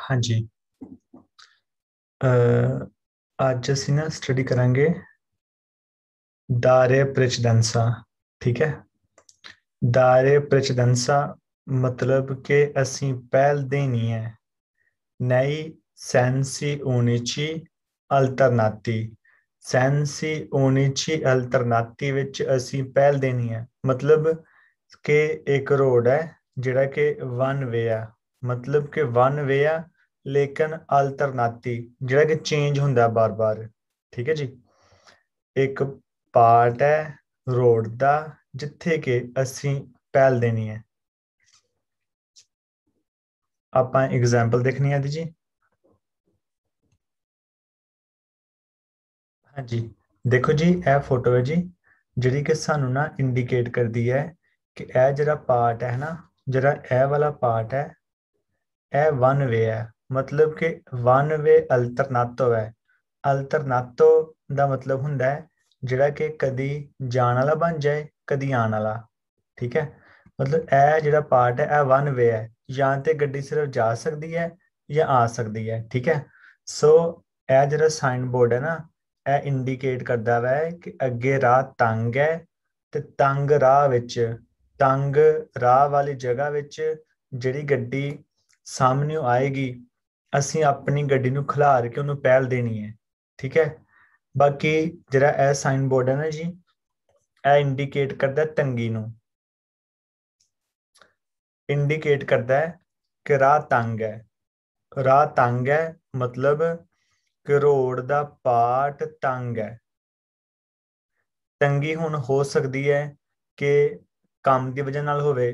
ਹਾਂਜੀ ਅੱਜ ਅਸੀਂ ਨਾ ਸਟੱਡੀ ਕਰਾਂਗੇ ਦਾਰੇ ਪ੍ਰਚਦੰਸਾ ਠੀਕ ਹੈ ਦਾਰੇ ਪ੍ਰਚਦੰਸਾ ਮਤਲਬ ਕਿ ਅਸੀਂ ਪਹਿਲ ਦੇਣੀ ਹੈ ਨਈ ਸੈਂਸੀ ਓਨੀਚੀ ਅਲਟਰਨਾਟੀ ਸੈਂਸੀ ਓਨੀਚੀ ਅਲਟਰਨਾਟੀ ਵਿੱਚ ਅਸੀਂ ਪਹਿਲ ਦੇਣੀ ਹੈ ਮਤਲਬ ਕਿ ਇੱਕ ਰੋਡ ਹੈ ਜਿਹੜਾ ਕਿ ਵਨ ਵੇ ਆ ਮਤਲਬ ਕਿ ਵਨ ਵੇ ਆ ਲੇਕਿਨ ਅਲਟਰਨਾਤੀ ਜਿਹੜਾ ਕਿ ਚੇਂਜ ਹੁੰਦਾ ਬਾਰ-ਬਾਰ ਠੀਕ ਹੈ ਜੀ ਇੱਕ ਪਾਰਟ ਹੈ ਰੋਡ ਦਾ ਜਿੱਥੇ ਕਿ ਅਸੀਂ ਪਹਿਲ ਦੇਣੀ ਹੈ ਆਪਾਂ ਐਗਜ਼ਾਮਪਲ ਦੇਖਣੀ ਹੈ ਜੀ ਹਾਂਜੀ ਦੇਖੋ ਜੀ ਇਹ ਫੋਟੋ ਹੈ ਜੀ ਜਿਹੜੀ ਕਿ ਸਾਨੂੰ ਨਾ ਇੰਡੀਕੇਟ ਕਰਦੀ ਹੈ ਕਿ ਇਹ ਜਿਹੜਾ ਪਾਰਟ ਹੈ ਨਾ ਜਿਹੜਾ ਇਹ ਵਾਲਾ ਪਾਰਟ ਹੈ ਇਹ ਵਨ ਵੇ ਹੈ ਮਤਲਬ ਕਿ ਵਨ ਵੇ ਅਲਟਰਨੇਟਿਵ ਹੈ ਅਲਟਰਨੇਟਿਵ ਦਾ ਮਤਲਬ ਹੁੰਦਾ ਹੈ ਜਿਹੜਾ ਕਿ ਕਦੀ ਜਾਣ ਵਾਲਾ ਬਣ ਜਾਏ ਕਦੀ ਆਣ ਵਾਲਾ ਠੀਕ ਹੈ ਮਤਲਬ ਇਹ ਜਿਹੜਾ ਪਾਰਟ ਹੈ ਇਹ ਵਨ ਵੇ ਹੈ ਜਾਂ ਤੇ ਗੱਡੀ ਸਿਰਫ ਜਾ ਸਕਦੀ ਹੈ ਜਾਂ ਆ ਸਕਦੀ ਹੈ ਠੀਕ ਹੈ ਸੋ ਇਹ ਜਿਹੜਾ ਸਾਈਨ ਬੋਰਡ ਹੈ ਨਾ ਇਹ ਇੰਡੀਕੇਟ ਕਰਦਾ ਹੈ ਕਿ ਅੱਗੇ ਰਾਹ ਤੰਗ ਹੈ ਤੇ ਤੰਗ ਰਾਹ ਵਿੱਚ ਤੰਗ ਰਾਹ ਵਾਲੀ ਜਗ੍ਹਾ ਵਿੱਚ ਜਿਹੜੀ ਗੱਡੀ ਸਾਹਮਣੇ ਆਏਗੀ ਅਸੀਂ ਆਪਣੀ ਗੱਡੀ ਨੂੰ ਖਿਲਾਰ ਕੇ ਉਹਨੂੰ ਪਹਿਲ ਦੇਣੀ ਹੈ ਠੀਕ ਹੈ ਬਾਕੀ ਜਿਹੜਾ ਇਹ ਸਾਈਨ ਬੋਰਡ ਹੈ ਨਾ ਜੀ ਇਹ ਇੰਡੀਕੇਟ ਕਰਦਾ ਹੈ ਤੰਗੀ ਨੂੰ ਇੰਡੀਕੇਟ ਕਰਦਾ ਹੈ ਕਿ ਰਾਹ ਤੰਗ ਹੈ ਰਾਹ ਤੰਗ ਹੈ ਮਤਲਬ ਕਿ ਰੋਡ ਦਾ ਪਾਟ ਤੰਗ ਹੈ ਤੰਗੀ ਹੁਣ ਹੋ ਸਕਦੀ ਹੈ ਕਿ ਕੰਮ ਦੀ ਵਜ੍ਹਾ ਨਾਲ ਹੋਵੇ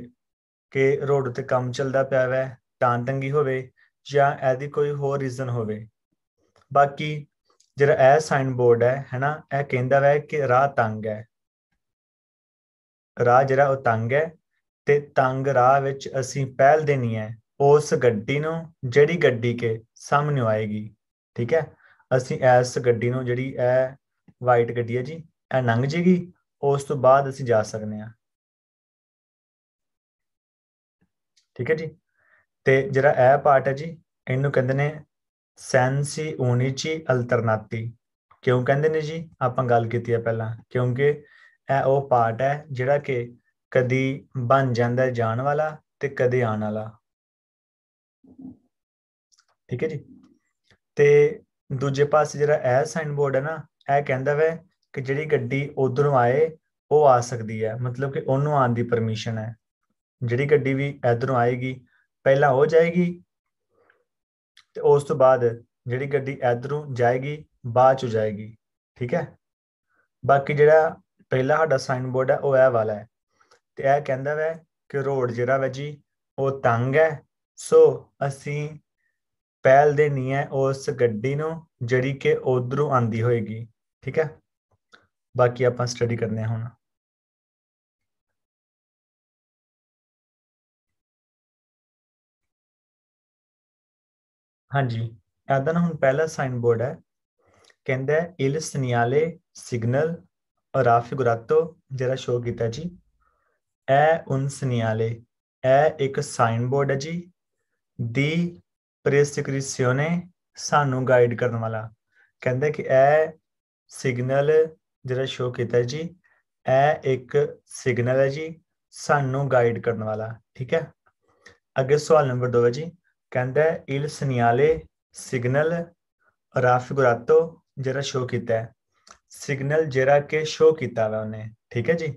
ਕਿ ਰੋਡ ਤੇ ਕੰਮ ਚੱਲਦਾ ਪਿਆ ਹੈ ਤਾਂ ਤੰਗੀ ਹੋਵੇ ਜਾਂ ਐਦੀ ਕੋਈ ਹੋਰ ਰੀਜ਼ਨ ਹੋਵੇ ਬਾਕੀ ਜਿਹੜਾ ਇਹ ਸਾਈਨ ਬੋਰਡ ਹੈ ਹੈਨਾ ਇਹ ਕਹਿੰਦਾ ਵੈ ਕਿ ਰਾਹ ਤੰਗ ਹੈ ਰਾਹ ਜਿਹੜਾ ਉਹ ਤੰਗ ਹੈ ਤੇ ਤੰਗ ਰਾਹ ਵਿੱਚ ਅਸੀਂ ਪਹਿਲ ਦੇਣੀ ਹੈ ਉਸ ਗੱਡੀ ਨੂੰ ਜਿਹੜੀ ਗੱਡੀ ਕੇ ਸਾਹਮਣੇ ਆਏਗੀ ਠੀਕ ਹੈ ਅਸੀਂ ਇਸ ਗੱਡੀ ਨੂੰ ਜਿਹੜੀ ਇਹ ਵਾਈਟ ਗੱਡੀ ਹੈ ਜੀ ਇਹ ਲੰਘ ਜੇਗੀ ਉਸ ਤੋਂ ਬਾਅਦ ਅਸੀਂ ਜਾ ਸਕਨੇ ਆ ਠੀਕ ਹੈ ਜੀ ਤੇ ਜਿਹੜਾ ਇਹ ਪਾਰਟ ਹੈ ਜੀ ਇਹਨੂੰ ਕਹਿੰਦੇ ਨੇ ਸੈਂਸੀ ਓਨੀਚੀ ਅਲਟਰਨਾਤੀ ਕਿਉਂ ਕਹਿੰਦੇ ਨੇ ਜੀ ਆਪਾਂ ਗੱਲ ਕੀਤੀ ਆ ਪਹਿਲਾਂ ਕਿਉਂਕਿ ਇਹ ਉਹ ਪਾਰਟ ਹੈ ਜਿਹੜਾ ਕਿ ਕਦੀ ਬਣ ਜਾਂਦਾ ਜਾਣ ਵਾਲਾ ਤੇ ਕਦੇ ਆਣ ਵਾਲਾ ਠੀਕ ਹੈ ਜੀ ਤੇ ਦੂਜੇ ਪਾਸੇ ਜਿਹੜਾ ਇਹ ਸਾਈਨ ਬੋਰਡ ਹੈ ਨਾ ਇਹ ਕਹਿੰਦਾ ਵੇ ਕਿ ਜਿਹੜੀ ਗੱਡੀ ਉਧਰੋਂ ਆਏ ਉਹ ਆ ਸਕਦੀ ਹੈ ਮਤਲਬ ਕਿ ਉਹਨੂੰ ਆਉਣ ਦੀ ਪਰਮਿਸ਼ਨ ਹੈ ਜਿਹੜੀ ਗੱਡੀ ਵੀ ਇਧਰੋਂ ਆਏਗੀ ਪਹਿਲਾਂ ਹੋ ਜਾਏਗੀ ਤੇ ਉਸ ਤੋਂ ਬਾਅਦ ਜਿਹੜੀ ਗੱਡੀ ਇਧਰੋਂ ਜਾਏਗੀ ਬਾਅਦ ਚ ਜਾਏਗੀ ਠੀਕ ਹੈ ਬਾਕੀ ਜਿਹੜਾ ਪਹਿਲਾ ਸਾਡਾ ਸਾਈਨ ਬੋਰਡ ਹੈ ਉਹ ਇਹ ਵਾਲਾ ਹੈ ਤੇ ਇਹ ਕਹਿੰਦਾ ਵੈ ਕਿ ਰੋਡ ਜਿਹੜਾ ਵੈ ਜੀ ਉਹ ਤੰਗ ਹੈ ਸੋ ਅਸੀਂ ਪਹਿਲ ਦੇਣੀ ਹੈ ਉਸ ਗੱਡੀ ਨੂੰ ਜਿਹੜੀ ਕਿ ਉਧਰੋਂ ਆਂਦੀ ਹੋਏਗੀ ਠੀਕ ਹੈ ਬਾਕੀ ਆਪਾਂ ਸਟੱਡੀ ਕਰਨੇ ਹੁਣ ਹਾਂਜੀ ਇਹਦਾ ਨਾ ਹੁਣ ਪਹਿਲਾ ਸਾਈਨ ਬੋਰਡ ਹੈ ਕਹਿੰਦਾ ਇਲ ਸਨਿਆਲੇ ਸਿਗਨਲ ਔਰ ਗੁਰਾਤੋ ਜਿਹੜਾ ਸ਼ੋਅ ਕੀਤਾ ਜੀ ਐ ਉਨ ਸਨਿਆਲੇ ਐ ਇੱਕ ਸਾਈਨ ਬੋਰਡ ਹੈ ਜੀ ਦੀ ਪ੍ਰੇਸਕ੍ਰਿਪਸ਼ਨੇ ਸਾਨੂੰ ਗਾਈਡ ਕਰਨ ਵਾਲਾ ਕਹਿੰਦਾ ਕਿ ਐ ਸਿਗਨਲ ਜਿਹੜਾ ਸ਼ੋਅ ਕੀਤਾ ਜੀ ਐ ਇੱਕ ਸਿਗਨਲ ਹੈ ਜੀ ਸਾਨੂੰ ਗਾਈਡ ਕਰਨ ਵਾਲਾ ਠੀਕ ਹੈ ਅੱਗੇ ਸਵਾਲ ਨੰਬਰ 2 ਹੈ ਜੀ ਕਹਿੰਦਾ ਇਲ ਸਨਿਆਲੇ ਸਿਗਨਲ ਰਾਫਗੁਰਾਤੋ ਜਿਹੜਾ ਸ਼ੋ ਕੀਤਾ ਹੈ ਸਿਗਨਲ ਜਿਹੜਾ ਕਿ ਸ਼ੋ ਕੀਤਾ ਹੈ ਉਹਨੇ ਠੀਕ ਹੈ ਜੀ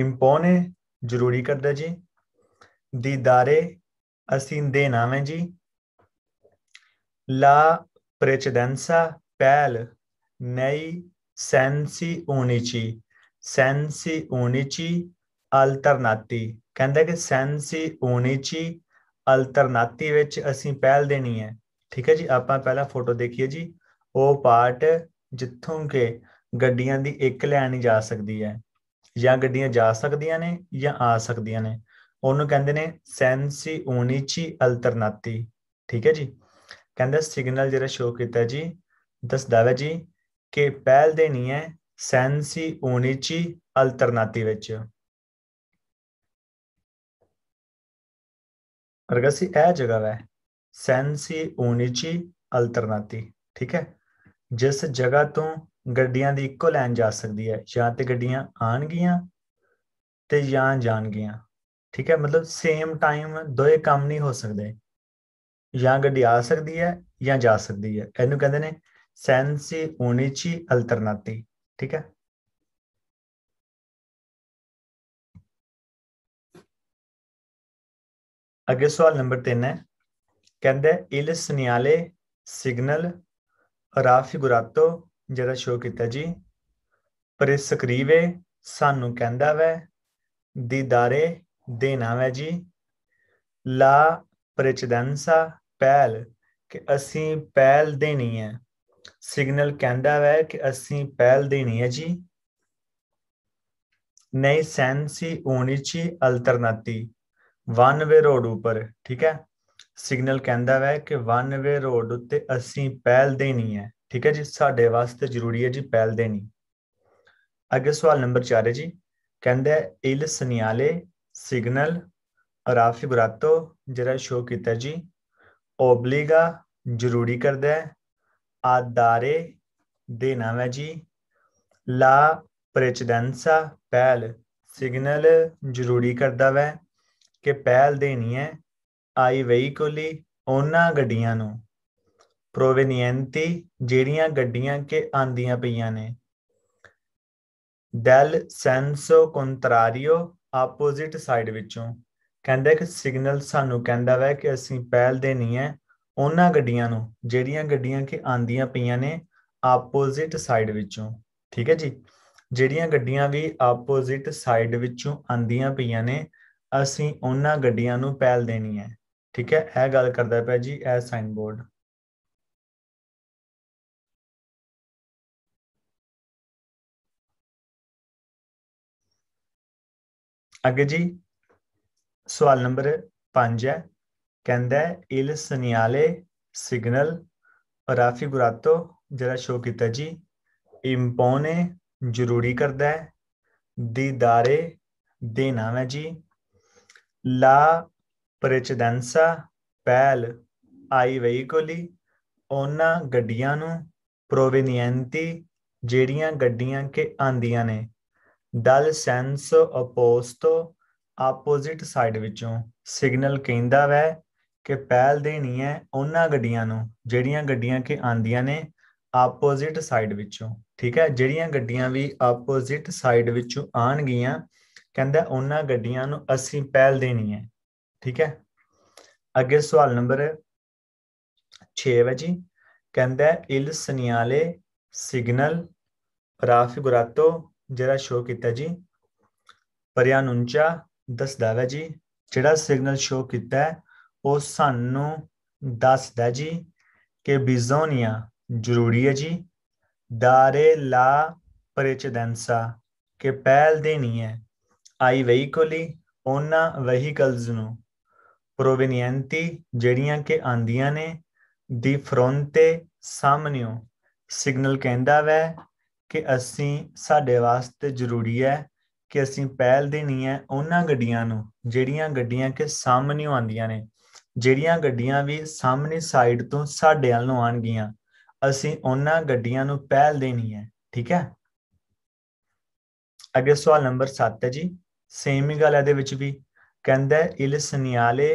ਇੰਪੋਨੇ ਜ਼ਰੂਰੀ ਕਰਦਾ ਜੀ ਦੀਦਾਰੇ ਅਸੀਂ ਦੇ ਨਾਮ ਹੈ ਜੀ ਲਾ ਪ੍ਰੈਚਦੈਂਸਾ ਪੈਲ ਨਈ ਸੈਂਸੀ ਓਨੀਚੀ ਸੈਂਸੀ ਓਨੀਚੀ ਅਲਟਰਨਾਤੀ ਕਹਿੰਦਾ ਕਿ ਸੈਂਸੀ ਓਨੀਚੀ ਅਲਟਰਨਾਤੀ ਵਿੱਚ ਅਸੀਂ ਪਹਿਲ ਦੇਣੀ ਹੈ ਠੀਕ ਹੈ ਜੀ ਆਪਾਂ ਪਹਿਲਾਂ ਫੋਟੋ ਦੇਖੀਏ ਜੀ ਉਹ ਪਾਰਟ ਜਿੱਥੋਂ ਕਿ ਗੱਡੀਆਂ ਦੀ ਇੱਕ ਨਹੀਂ ਜਾ ਸਕਦੀ ਹੈ ਜਾਂ ਗੱਡੀਆਂ ਜਾ ਸਕਦੀਆਂ ਨੇ ਜਾਂ ਆ ਸਕਦੀਆਂ ਨੇ ਉਹਨੂੰ ਕਹਿੰਦੇ ਨੇ ਸੈਂਸੀ ਓਨੀਚੀ ਅਲਟਰਨਾਤੀ ਠੀਕ ਹੈ ਜੀ ਕਹਿੰਦਾ ਸਿਗਨਲ ਜਿਹੜਾ ਸ਼ੋਅ ਕੀਤਾ ਜੀ ਦੱਸਦਾ ਹੈ ਜੀ ਕਿ ਪਹਿਲ ਦੇਣੀ ਹੈ ਸੈਂਸੀ ਓਨੀਚੀ ਅਲਟਰਨਾਤੀ ਵਿੱਚ ਰਗਾ ਸੀ ਇਹ ਜਗ੍ਹਾ ਹੈ ਸੈਂਸੀ ਓਨੀਚੀ ਅਲਟਰਨਾਤੀ ਠੀਕ ਹੈ ਜਿਸ ਜਗ੍ਹਾ ਤੋਂ ਗੱਡੀਆਂ ਦੀ ਇੱਕੋ ਲਾਈਨ ਜਾ ਸਕਦੀ ਹੈ ਜਾਂ ਤੇ ਗੱਡੀਆਂ ਆਣਗੀਆਂ ਤੇ ਜਾਂ ਜਾਣਗੀਆਂ ਠੀਕ ਹੈ ਮਤਲਬ ਸੇਮ ਟਾਈਮ ਦੋਏ ਕੰਮ ਨਹੀਂ ਹੋ ਸਕਦੇ ਜਾਂ ਗੱਡੀ ਆ ਸਕਦੀ ਹੈ ਜਾਂ ਜਾ ਸਕਦੀ ਹੈ ਇਹਨੂੰ ਕਹਿੰਦੇ ਨੇ ਸੈਂਸੀ ਓਨੀਚੀ ਅਲਟਰਨਾਤੀ ਠੀਕ ਹੈ ਅਗੇ ਸਵਾਲ ਨੰਬਰ 3 ਹੈ ਕਹਿੰਦਾ ਇਲ ਸਨਿਆਲੇ ਸਿਗਨਲ ਰਾਫੀ ਗੁਰਾਤੋ ਜਿਹੜਾ ਸ਼ੋਅ ਕੀਤਾ ਜੀ ਪਰ ਇਸ ਸਕਰੀਵੇ ਸਾਨੂੰ ਕਹਿੰਦਾ ਵੈ ਦੀਦਾਰੇ ਦੇਣਾ ਵੈ ਜੀ ਲਾ ਪ੍ਰਚਦੰਸਾ ਪਹਿਲ ਕਿ ਅਸੀਂ ਪਹਿਲ ਦੇਣੀ ਹੈ ਸਿਗਨਲ ਕਹਿੰਦਾ ਵੈ ਕਿ ਅਸੀਂ ਪਹਿਲ ਦੇਣੀ ਹੈ ਜੀ ਨਹੀਂ ਸੈਂਸੀ ਓਨੀਚੀ alternati ਵਨ ਵੇ ਰੋਡ ਉੱਪਰ ਠੀਕ ਹੈ ਸਿਗਨਲ ਕਹਿੰਦਾ ਵੈ ਕਿ ਵਨ ਵੇ ਰੋਡ ਉੱਤੇ ਅਸੀਂ ਪਹਿਲ ਦੇਣੀ ਹੈ ਠੀਕ ਹੈ ਜੀ ਸਾਡੇ ਵਾਸਤੇ ਜ਼ਰੂਰੀ ਹੈ ਜੀ ਪਹਿਲ ਦੇਣੀ ਅਗੇ ਸਵਾਲ ਨੰਬਰ 4 ਹੈ ਜੀ ਕਹਿੰਦਾ ਇਲ ਸਨਿਆਲੇ ਸਿਗਨਲ ਰਾਫੀ ਬਰਾਤੋ ਜਿਹੜਾ ਸ਼ੋ ਕੀਤਾ ਜੀ ਓਬਲੀਗਾ ਜ਼ਰੂਰੀ ਕਰਦਾ ਹੈ ਆਦਾਰੇ ਦੇ ਨਾਮ ਹੈ ਜੀ ਲਾ ਪ੍ਰੈਚਡੈਂਸਾ ਪਹਿਲ ਸਿਗਨਲ ਜ਼ਰੂਰੀ ਕਰਦਾ ਵੈ ਕਿ ਪਹਿਲ ਦੇਣੀ ਹੈ ਆਈ ਵਹੀਕਲੀ ਉਹਨਾਂ ਗੱਡੀਆਂ ਨੂੰ ਪ੍ਰੋਵੈਨੀਐਂਟੀ ਜਿਹੜੀਆਂ ਗੱਡੀਆਂ ਕੇ ਆਂਦੀਆਂ ਪਈਆਂ ਨੇ ਡੈਲ ਸੈਂਸੋ ਕੰਟਰਾਰੀਓ ਆਪੋਜ਼ਿਟ ਸਾਈਡ ਵਿੱਚੋਂ ਕਹਿੰਦਾ ਕਿ ਸਿਗਨਲ ਸਾਨੂੰ ਕਹਿੰਦਾ ਵੈ ਕਿ ਅਸੀਂ ਪਹਿਲ ਦੇਣੀ ਹੈ ਉਹਨਾਂ ਗੱਡੀਆਂ ਨੂੰ ਜਿਹੜੀਆਂ ਗੱਡੀਆਂ ਕਿ ਆਂਦੀਆਂ ਪਈਆਂ ਨੇ ਆਪੋਜ਼ਿਟ ਸਾਈਡ ਵਿੱਚੋਂ ਠੀਕ ਹੈ ਜੀ ਜਿਹੜੀਆਂ ਗੱਡੀਆਂ ਵੀ ਆਪੋਜ਼ਿਟ ਸਾਈਡ ਵਿੱਚੋਂ ਆਂਦੀਆਂ ਪਈਆਂ ਨੇ ਅਸੀਂ ਉਹਨਾਂ ਗੱਡੀਆਂ ਨੂੰ ਪਹਿਲ ਦੇਣੀ ਹੈ ਠੀਕ ਹੈ ਇਹ ਗੱਲ ਕਰਦਾ ਪਿਆ ਜੀ ਇਹ ਸਾਈਨ ਬੋਰਡ ਅੱਗੇ ਜੀ ਸਵਾਲ ਨੰਬਰ 5 ਹੈ ਕਹਿੰਦਾ ਇਲ ਸਨਿਆਲੇ ਸਿਗਨਲ ਰਾਫੀ ਗੁਰਾਤੋ ਜਿਹੜਾ ਸ਼ੋ ਕੀਤਾ ਜੀ ਇੰਪੋਨੇ ਜ਼ਰੂਰੀ ਕਰਦਾ ਹੈ ਦੀਦਾਰੇ ਦੇਣਾ ਹੈ ਜੀ ਲਾ ਪ੍ਰੈਚੀਡੈਂਸਾ ਪੈਲ ਆਈ ਵਹੀਕਲੀ ਉਹਨਾਂ ਗੱਡੀਆਂ ਨੂੰ ਪ੍ਰੋਵੀਨੀਐਂਟੀ ਜਿਹੜੀਆਂ ਗੱਡੀਆਂ ਕੇ ਆਂਦੀਆਂ ਨੇ ਡਲ ਸੈਂਸ ਆਪੋਸਟੋ ਆਪੋਜ਼ਿਟ ਸਾਈਡ ਵਿੱਚੋਂ ਸਿਗਨਲ ਕਹਿੰਦਾ ਵੈ ਕਿ ਪੈਲ ਦੇਣੀ ਹੈ ਉਹਨਾਂ ਗੱਡੀਆਂ ਨੂੰ ਜਿਹੜੀਆਂ ਗੱਡੀਆਂ ਕੇ ਆਂਦੀਆਂ ਨੇ ਆਪੋਜ਼ਿਟ ਸਾਈਡ ਵਿੱਚੋਂ ਠੀਕ ਹੈ ਜਿਹੜੀਆਂ ਗੱਡੀਆਂ ਵੀ ਆਪੋਜ਼ਿਟ ਸਾਈਡ ਵਿੱਚੋਂ ਆਣਗੀਆਂ ਕਹਿੰਦਾ ਉਹਨਾਂ ਗੱਡੀਆਂ ਨੂੰ ਅਸੀਂ ਪਹਿਲ ਦੇਣੀ ਹੈ ਠੀਕ ਹੈ ਅੱਗੇ ਸਵਾਲ ਨੰਬਰ 6 ਜੀ ਕਹਿੰਦਾ ਇਲ ਸਨਿਆਲੇ ਸਿਗਨਲ ਗੁਰਾਤੋ ਜਿਹੜਾ ਸ਼ੋ ਕੀਤਾ ਜੀ ਪਰਿਆਨੁੰਚਾ ਦੱਸਦਾ ਹੈ ਜੀ ਜਿਹੜਾ ਸਿਗਨਲ ਸ਼ੋ ਕੀਤਾ ਉਹ ਸਾਨੂੰ ਦੱਸਦਾ ਜੀ ਕਿ ਬਿਜ਼ੋਨੀਆ ਜ਼ਰੂਰੀ ਹੈ ਜੀ ਦਾਰੇ ਲਾ ਪ੍ਰੇਚਦੈਂਸਾ ਕਿ ਪਹਿਲ ਦੇਣੀ ਹੈ ਆਈ ਵਹੀਕਲੀ ਉਹਨਾਂ ਵਹੀਕਲਸ ਨੂੰ ਪ੍ਰੋਵੀਨੀਐਂਟੀ ਜਿਹੜੀਆਂ ਕਿ ਆਂਦੀਆਂ ਨੇ ਦੀ ਫਰੋਂਟੇ ਸਾਹਮਣਿਓ ਸਿਗਨਲ ਕਹਿੰਦਾ ਵੈ ਕਿ ਅਸੀਂ ਸਾਡੇ ਵਾਸਤੇ ਜ਼ਰੂਰੀ ਹੈ ਕਿ ਅਸੀਂ ਪਹਿਲ ਦੇਣੀ ਹੈ ਉਹਨਾਂ ਗੱਡੀਆਂ ਨੂੰ ਜਿਹੜੀਆਂ ਗੱਡੀਆਂ ਕਿ ਸਾਹਮਣਿਓ ਆਂਦੀਆਂ ਨੇ ਜਿਹੜੀਆਂ ਗੱਡੀਆਂ ਵੀ ਸਾਹਮਣੇ ਸਾਈਡ ਤੋਂ ਸਾਡੇ ਵੱਲ ਨੂੰ ਆਣਗੀਆਂ ਅਸੀਂ ਉਹਨਾਂ ਗੱਡੀਆਂ ਨੂੰ ਪਹਿਲ ਦੇਣੀ ਹੈ ਠੀਕ ਹੈ ਅਗੇ ਸਵਾਲ ਨੰਬਰ 7 ਹੈ ਜੀ ਸੇਮ ਹੀ ਗੱਲ ਇਹਦੇ ਵਿੱਚ ਵੀ ਕਹਿੰਦਾ ਇਲ ਸਨਿਆਲੇ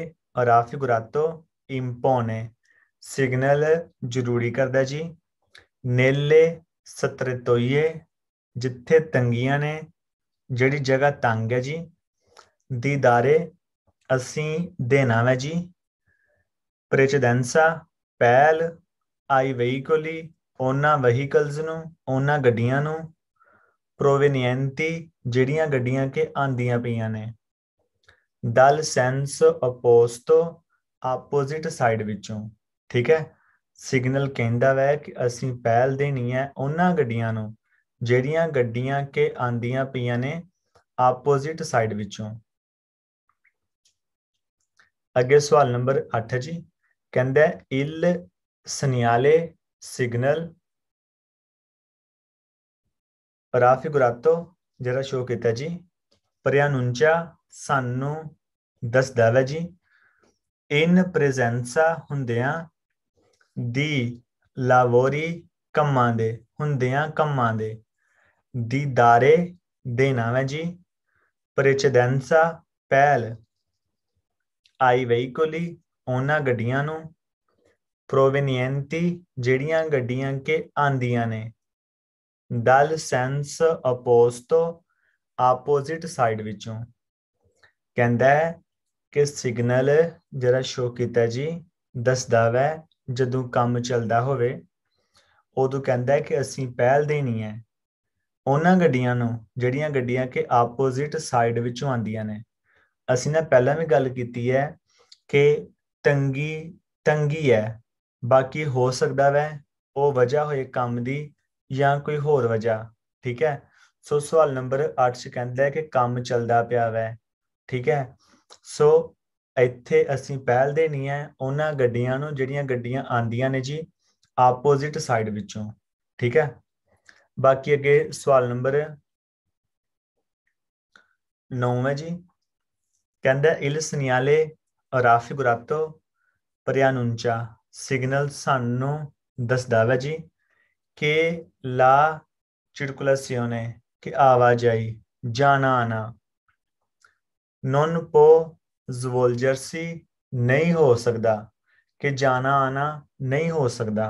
ਅਰਾਫਿਗੁਰਾਤੋ ਇੰਪੋਨੇ ਸਿਗਨਲ ਜ਼ਰੂਰੀ ਕਰਦਾ ਜੀ ਨੇਲੇ ਸਤਰਤੋਈਏ ਜਿੱਥੇ ਤੰਗੀਆਂ ਨੇ ਜਿਹੜੀ ਜਗ੍ਹਾ ਤੰਗ ਹੈ ਜੀ ਦੀਦਾਰੇ ਅਸੀਂ ਦੇਣਾ ਹੈ ਜੀ ਪ੍ਰੇਚਦੈਂਸਾ ਪੈਲ ਆਈ ਵਹੀਕਲੀ ਉਹਨਾਂ ਵਹੀਕਲਸ ਨੂੰ ਉਹਨਾਂ ਗੱਡੀਆਂ ਨੂੰ ਪ੍ਰੋਵੀਨੀਐਂਟੀ ਜਿਹੜੀਆਂ ਗੱਡੀਆਂ ਕਿ ਆਂਦੀਆਂ ਪਈਆਂ ਨੇ ਦਲ ਸੈਂਸ ਆਪੋਸਟੋ ਆਪੋਜ਼ਿਟ ਸਾਈਡ ਵਿੱਚੋਂ ਠੀਕ ਹੈ ਸਿਗਨਲ ਕਹਿੰਦਾ ਵੈ ਕਿ ਅਸੀਂ ਪਹਿਲ ਦੇਣੀ ਹੈ ਉਹਨਾਂ ਗੱਡੀਆਂ ਨੂੰ ਜਿਹੜੀਆਂ ਗੱਡੀਆਂ ਕਿ ਆਂਦੀਆਂ ਪਈਆਂ ਨੇ ਆਪੋਜ਼ਿਟ ਸਾਈਡ ਵਿੱਚੋਂ ਅੱਗੇ ਸਵਾਲ ਨੰਬਰ 8 ਜੀ ਕਹਿੰਦਾ ਇਲ ਸਨਿਆਲੇ ਸਿਗਨਲ ਰਾਫੀ ਗੁਰਾਤੋ ਜਿਹੜਾ ਸ਼ੋਅ ਕੀਤਾ ਜੀ ਪਰਿਆਨੁੰਚਾ ਸਾਨੂੰ ਦੱਸਦਾ ਦਾਲਾ ਜੀ ਇਨ ਪ੍ਰੈਜ਼ੈਂਸਾ ਹੁੰਦਿਆਂ ਦੀ ਲਾਵੋਰੀ ਕੰਮਾਂ ਦੇ ਹੁੰਦਿਆਂ ਕੰਮਾਂ ਦੇ ਦੀਦਾਰੇ ਦੇਣਾ ਹੈ ਜੀ ਪ੍ਰੈਚੈਡੈਂਸਾ ਪਹਿਲ ਆਈ ਵਹੀਕਲੀ ਉਹਨਾਂ ਗੱਡੀਆਂ ਨੂੰ ਪ੍ਰੋਵੈਨੀਐਂਟੀ ਜਿਹੜੀਆਂ ਗੱਡੀਆਂ ਕੇ ਆਂਦੀਆਂ ਨੇ ਡਲ ਸੈਂਸ ਅਪੋਸਟੋ ਆਪੋਜ਼ਿਟ ਸਾਈਡ ਵਿੱਚੋਂ ਕਹਿੰਦਾ ਕਿ ਸਿਗਨਲ ਜਿਹੜਾ ਸ਼ੋ ਕੀਤਾ ਜੀ ਦੱਸਦਾ ਵੈ ਜਦੋਂ ਕੰਮ ਚੱਲਦਾ ਹੋਵੇ ਉਦੋਂ ਕਹਿੰਦਾ ਕਿ ਅਸੀਂ ਪਹਿਲ ਦੇਣੀ ਹੈ ਉਹਨਾਂ ਗੱਡੀਆਂ ਨੂੰ ਜਿਹੜੀਆਂ ਗੱਡੀਆਂ ਕਿ ਆਪੋਜ਼ਿਟ ਸਾਈਡ ਵਿੱਚੋਂ ਆਉਂਦੀਆਂ ਨੇ ਅਸੀਂ ਨੇ ਪਹਿਲਾਂ ਵੀ ਗੱਲ ਕੀਤੀ ਹੈ ਕਿ ਤੰਗੀ ਤੰਗੀ ਹੈ ਬਾਕੀ ਹੋ ਸਕਦਾ ਵੈ ਉਹ ਵਜ੍ਹਾ ਹੋਏ ਕੰਮ ਦੀ ਜਾਂ ਕੋਈ ਹੋਰ ਵਜ੍ਹਾ ਠੀਕ ਹੈ ਸੋ ਸਵਾਲ ਨੰਬਰ 8 ਚ ਕਹਿੰਦਾ ਹੈ ਕਿ ਕੰਮ ਚੱਲਦਾ ਪਿਆ ਵੈ ਠੀਕ ਹੈ ਸੋ ਇੱਥੇ ਅਸੀਂ ਪਹਿਲ ਦੇਣੀ ਹੈ ਉਹਨਾਂ ਗੱਡੀਆਂ ਨੂੰ ਜਿਹੜੀਆਂ ਗੱਡੀਆਂ ਆਂਦੀਆਂ ਨੇ ਜੀ ਆਪੋਜ਼ਿਟ ਸਾਈਡ ਵਿੱਚੋਂ ਠੀਕ ਹੈ ਬਾਕੀ ਅੱਗੇ ਸਵਾਲ ਨੰਬਰ 9 ਹੈ ਜੀ ਕਹਿੰਦਾ ਇਲ ਸਨਿਆਲੇ ਰਾਫੀ ਬਰਾਤੋ ਪਰਿਆਨੁੰਚਾ ਸਿਗਨਲ ਸਾਨੂੰ ਦੱਸਦਾ ਵੈ ਜੀ que la circulazione, que ਆਵਾਜਾਈ, ਜਾਣਾ ਆਣਾ non può svolgersi ਨਹੀਂ ਹੋ ਸਕਦਾ ਕਿ ਜਾਣਾ ਆਣਾ ਨਹੀਂ ਹੋ ਸਕਦਾ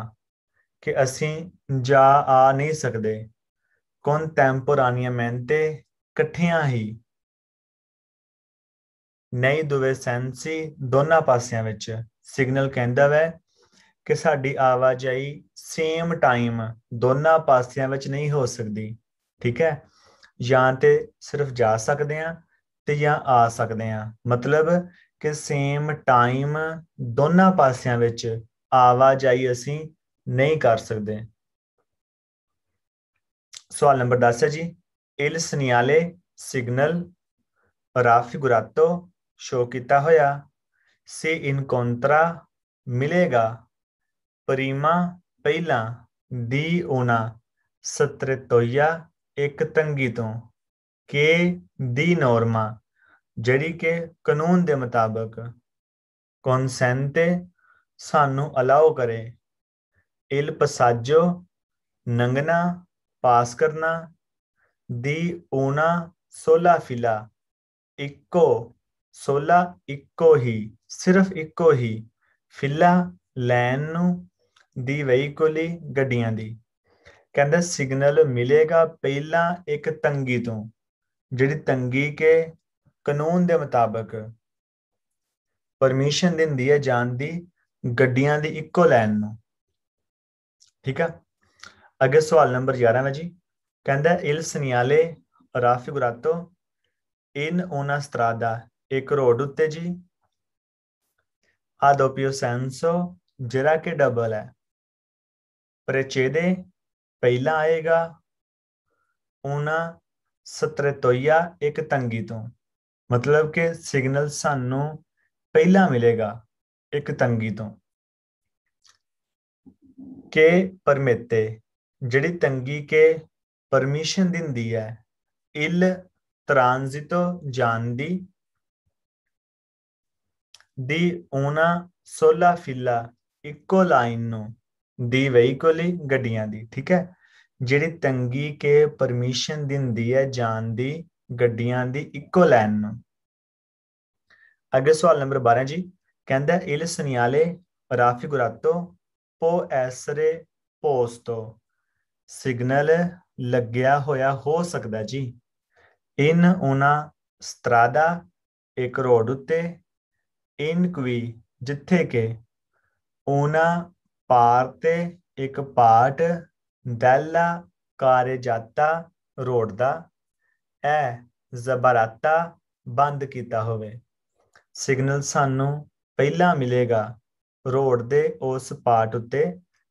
ਕਿ ਅਸੀਂ ਜਾ ਆ ਨਹੀਂ ਸਕਦੇ contemporaneamente ਇਕੱਠਿਆਂ ਹੀ ਨਹੀਂ ਦੋਵੇਂ ਸੈਂਸੀ ਦੋਨਾਂ ਪਾਸਿਆਂ ਵਿੱਚ ਸਿਗਨਲ ਕਹਿੰਦਾ ਵੈ ਕਿ ਸਾਡੀ ਆਵਾਜਾਈ ਸੇਮ ਟਾਈਮ ਦੋਨਾਂ ਪਾਸਿਆਂ ਵਿੱਚ ਨਹੀਂ ਹੋ ਸਕਦੀ ਠੀਕ ਹੈ ਜਾਂ ਤੇ ਸਿਰਫ ਜਾ ਸਕਦੇ ਆ ਤੇ ਜਾਂ ਆ ਸਕਦੇ ਆ ਮਤਲਬ ਕਿ ਸੇਮ ਟਾਈਮ ਦੋਨਾਂ ਪਾਸਿਆਂ ਵਿੱਚ ਆਵਾਜਾਈ ਅਸੀਂ ਨਹੀਂ ਕਰ ਸਕਦੇ ਸਵਾਲ ਨੰਬਰ 10 ਹੈ ਜੀ ਇਲ ਸਨਿਆਲੇ ਸਿਗਨਲ ਰਾਫਿਗੁਰਾਤੋ ਸ਼ੋ ਕੀਤਾ ਹੋਇਆ ਸੇ ਇਨਕੌਂਟਰਾ ਮਿਲੇਗਾ ਪਰੀਮਾ ਪਹਿਲਾ ਦੀ ਉਨਾ ਸਤਰਤੋਇਆ ਇੱਕ ਤੰਗੀ ਤੋਂ ਕੇ ਦੀ ਨੋਰਮਾ ਜਿਹੜੀ ਕਿ ਕਾਨੂੰਨ ਦੇ ਮੁਤਾਬਕ ਕੌਨਸੈਂਟੇ ਸਾਨੂੰ ਅਲਾਉ ਕਰੇ ਇਲ ਪਸਾਜੋ ਨੰਗਨਾ ਪਾਸ ਕਰਨਾ ਦੀ ਉਨਾ 16 ਫਿਲਾ ਇੱਕੋ 16 ਇੱਕੋ ਹੀ ਸਿਰਫ ਇੱਕੋ ਹੀ ਫਿਲਾ ਲੈਣ ਨੂੰ ਦੀ ਵਹੀਕਲੀ ਗੱਡੀਆਂ ਦੀ ਕਹਿੰਦਾ ਸਿਗਨਲ ਮਿਲੇਗਾ ਪਹਿਲਾਂ ਇੱਕ ਤੰਗੀ ਤੋਂ ਜਿਹੜੀ ਤੰਗੀ ਕੇ ਕਾਨੂੰਨ ਦੇ ਮੁਤਾਬਕ ਪਰਮਿਸ਼ਨ ਦਿੰਦੀ ਹੈ ਜਾਣ ਦੀ ਗੱਡੀਆਂ ਦੀ ਇੱਕੋ ਲਾਈਨ ਨੂੰ ਠੀਕ ਆ ਅਗੇ ਸਵਾਲ ਨੰਬਰ 11 ਹੈ ਜੀ ਕਹਿੰਦਾ ਇਲ ਸਨੀਆਲੇ ਰਾਫਿਗੁਰਾਤੋ ਇਨ ਓਨਾ ਸਟਰਾਦਾ ਇੱਕ ਰੋਡ ਉੱਤੇ ਜੀ ਆਦੋਪੀਓ ਸੈਂਸੋ ਜਿਹੜਾ ਕਿ ਡਬਲ ਹੈ ਪ੍ਰਚੇਦੇ ਪਹਿਲਾਂ ਆਏਗਾ ਉਹਨਾਂ ਸਤਰਤੋਇਆ ਇੱਕ ਤੰਗੀ ਤੋਂ ਮਤਲਬ ਕਿ ਸਿਗਨਲ ਸਾਨੂੰ ਪਹਿਲਾਂ ਮਿਲੇਗਾ ਇੱਕ ਤੰਗੀ ਤੋਂ ਕਿ ਪਰਮੇਤੇ ਜਿਹੜੀ ਤੰਗੀ ਕੇ ਪਰਮਿਸ਼ਨ ਦਿੰਦੀ ਹੈ ਇਲ ਟ੍ਰਾਂਜ਼ਿਟੋ ਜਾਣਦੀ ਦੀ ਉਹਨਾਂ 16 ਫਿਲਾ ਇੱਕੋ ਲਾਈਨ ਨੂੰ ਦੀ ਵਹੀਕਲੀ ਗੱਡੀਆਂ ਦੀ ਠੀਕ ਹੈ ਜਿਹੜੀ ਤੰਗੀ ਕੇ ਪਰਮਿਸ਼ਨ ਦਿੰਦੀ ਹੈ ਜਾਣ ਦੀ ਗੱਡੀਆਂ ਦੀ ਇੱਕੋ ਲਾਈਨ ਨੂੰ ਅਗੇ ਸਵਾਲ ਨੰਬਰ 12 ਜੀ ਕਹਿੰਦਾ ਇਲ ਸਨਿਆਲੇ ਰਾਫਿਗੁਰਾਤੋ ਪੋ ਐਸਰੇ ਪੋਸਟੋ ਸਿਗਨਲ ਲੱਗਿਆ ਹੋਇਆ ਹੋ ਸਕਦਾ ਜੀ ਇਨ ਉਹਨਾਂ ਸਤਰਾਦਾ ਇੱਕ ਰੋਡ ਉੱਤੇ ਇਨ ਕੁਈ ਜਿੱਥੇ ਕੇ ਉਹਨਾਂ ਪਾਰਤੇ ਇੱਕ ਪਾਟ ਦੈਲਾ ਕਾਰਜਾਤਾ ਰੋੜਦਾ ਐ ਜ਼ਬਰਾਤਾ ਬੰਦ ਕੀਤਾ ਹੋਵੇ ਸਿਗਨਲ ਸਾਨੂੰ ਪਹਿਲਾਂ ਮਿਲੇਗਾ ਰੋਡ ਦੇ ਉਸ ਪਾਰਟ ਉੱਤੇ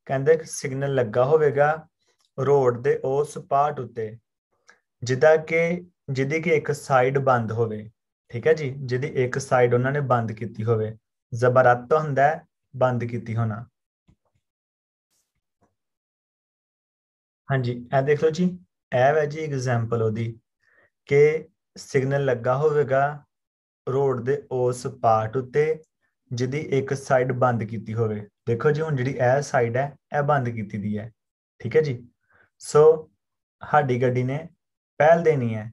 ਕਹਿੰਦੇ ਸਿਗਨਲ ਲੱਗਾ ਹੋਵੇਗਾ ਰੋਡ ਦੇ ਉਸ ਪਾਰਟ ਉੱਤੇ ਜਿੱਦਾਂ ਕਿ ਜਿੱਦੀ ਕਿ ਇੱਕ ਸਾਈਡ ਬੰਦ ਹੋਵੇ ਠੀਕ ਹੈ ਜੀ ਜਿੱਦੀ ਇੱਕ ਸਾਈਡ ਉਹਨਾਂ ਨੇ ਬੰਦ ਕੀਤੀ ਹੋਵੇ ਜ਼ਬਰਾਤ ਹੁੰਦਾ ਹੈ ਬੰਦ ਕੀਤੀ ਹੋਣਾ ਹਾਂਜੀ ਇਹ ਦੇਖ ਲਓ ਜੀ ਇਹ ਵੈ ਜੀ ਐਗਜ਼ਾਮਪਲ ਉਹਦੀ ਕਿ ਸਿਗਨਲ ਲੱਗਾ ਹੋਵੇਗਾ ਰੋਡ ਦੇ ਉਸ ਪਾਰਟ ਉੱਤੇ ਜਿਹਦੀ ਇੱਕ ਸਾਈਡ ਬੰਦ ਕੀਤੀ ਹੋਵੇ ਦੇਖੋ ਜੀ ਹੁਣ ਜਿਹੜੀ ਇਹ ਸਾਈਡ ਹੈ ਇਹ ਬੰਦ ਕੀਤੀ ਦੀ ਹੈ ਠੀਕ ਹੈ ਜੀ ਸੋ ਸਾਡੀ ਗੱਡੀ ਨੇ ਪਹਿਲ ਦੇਣੀ ਹੈ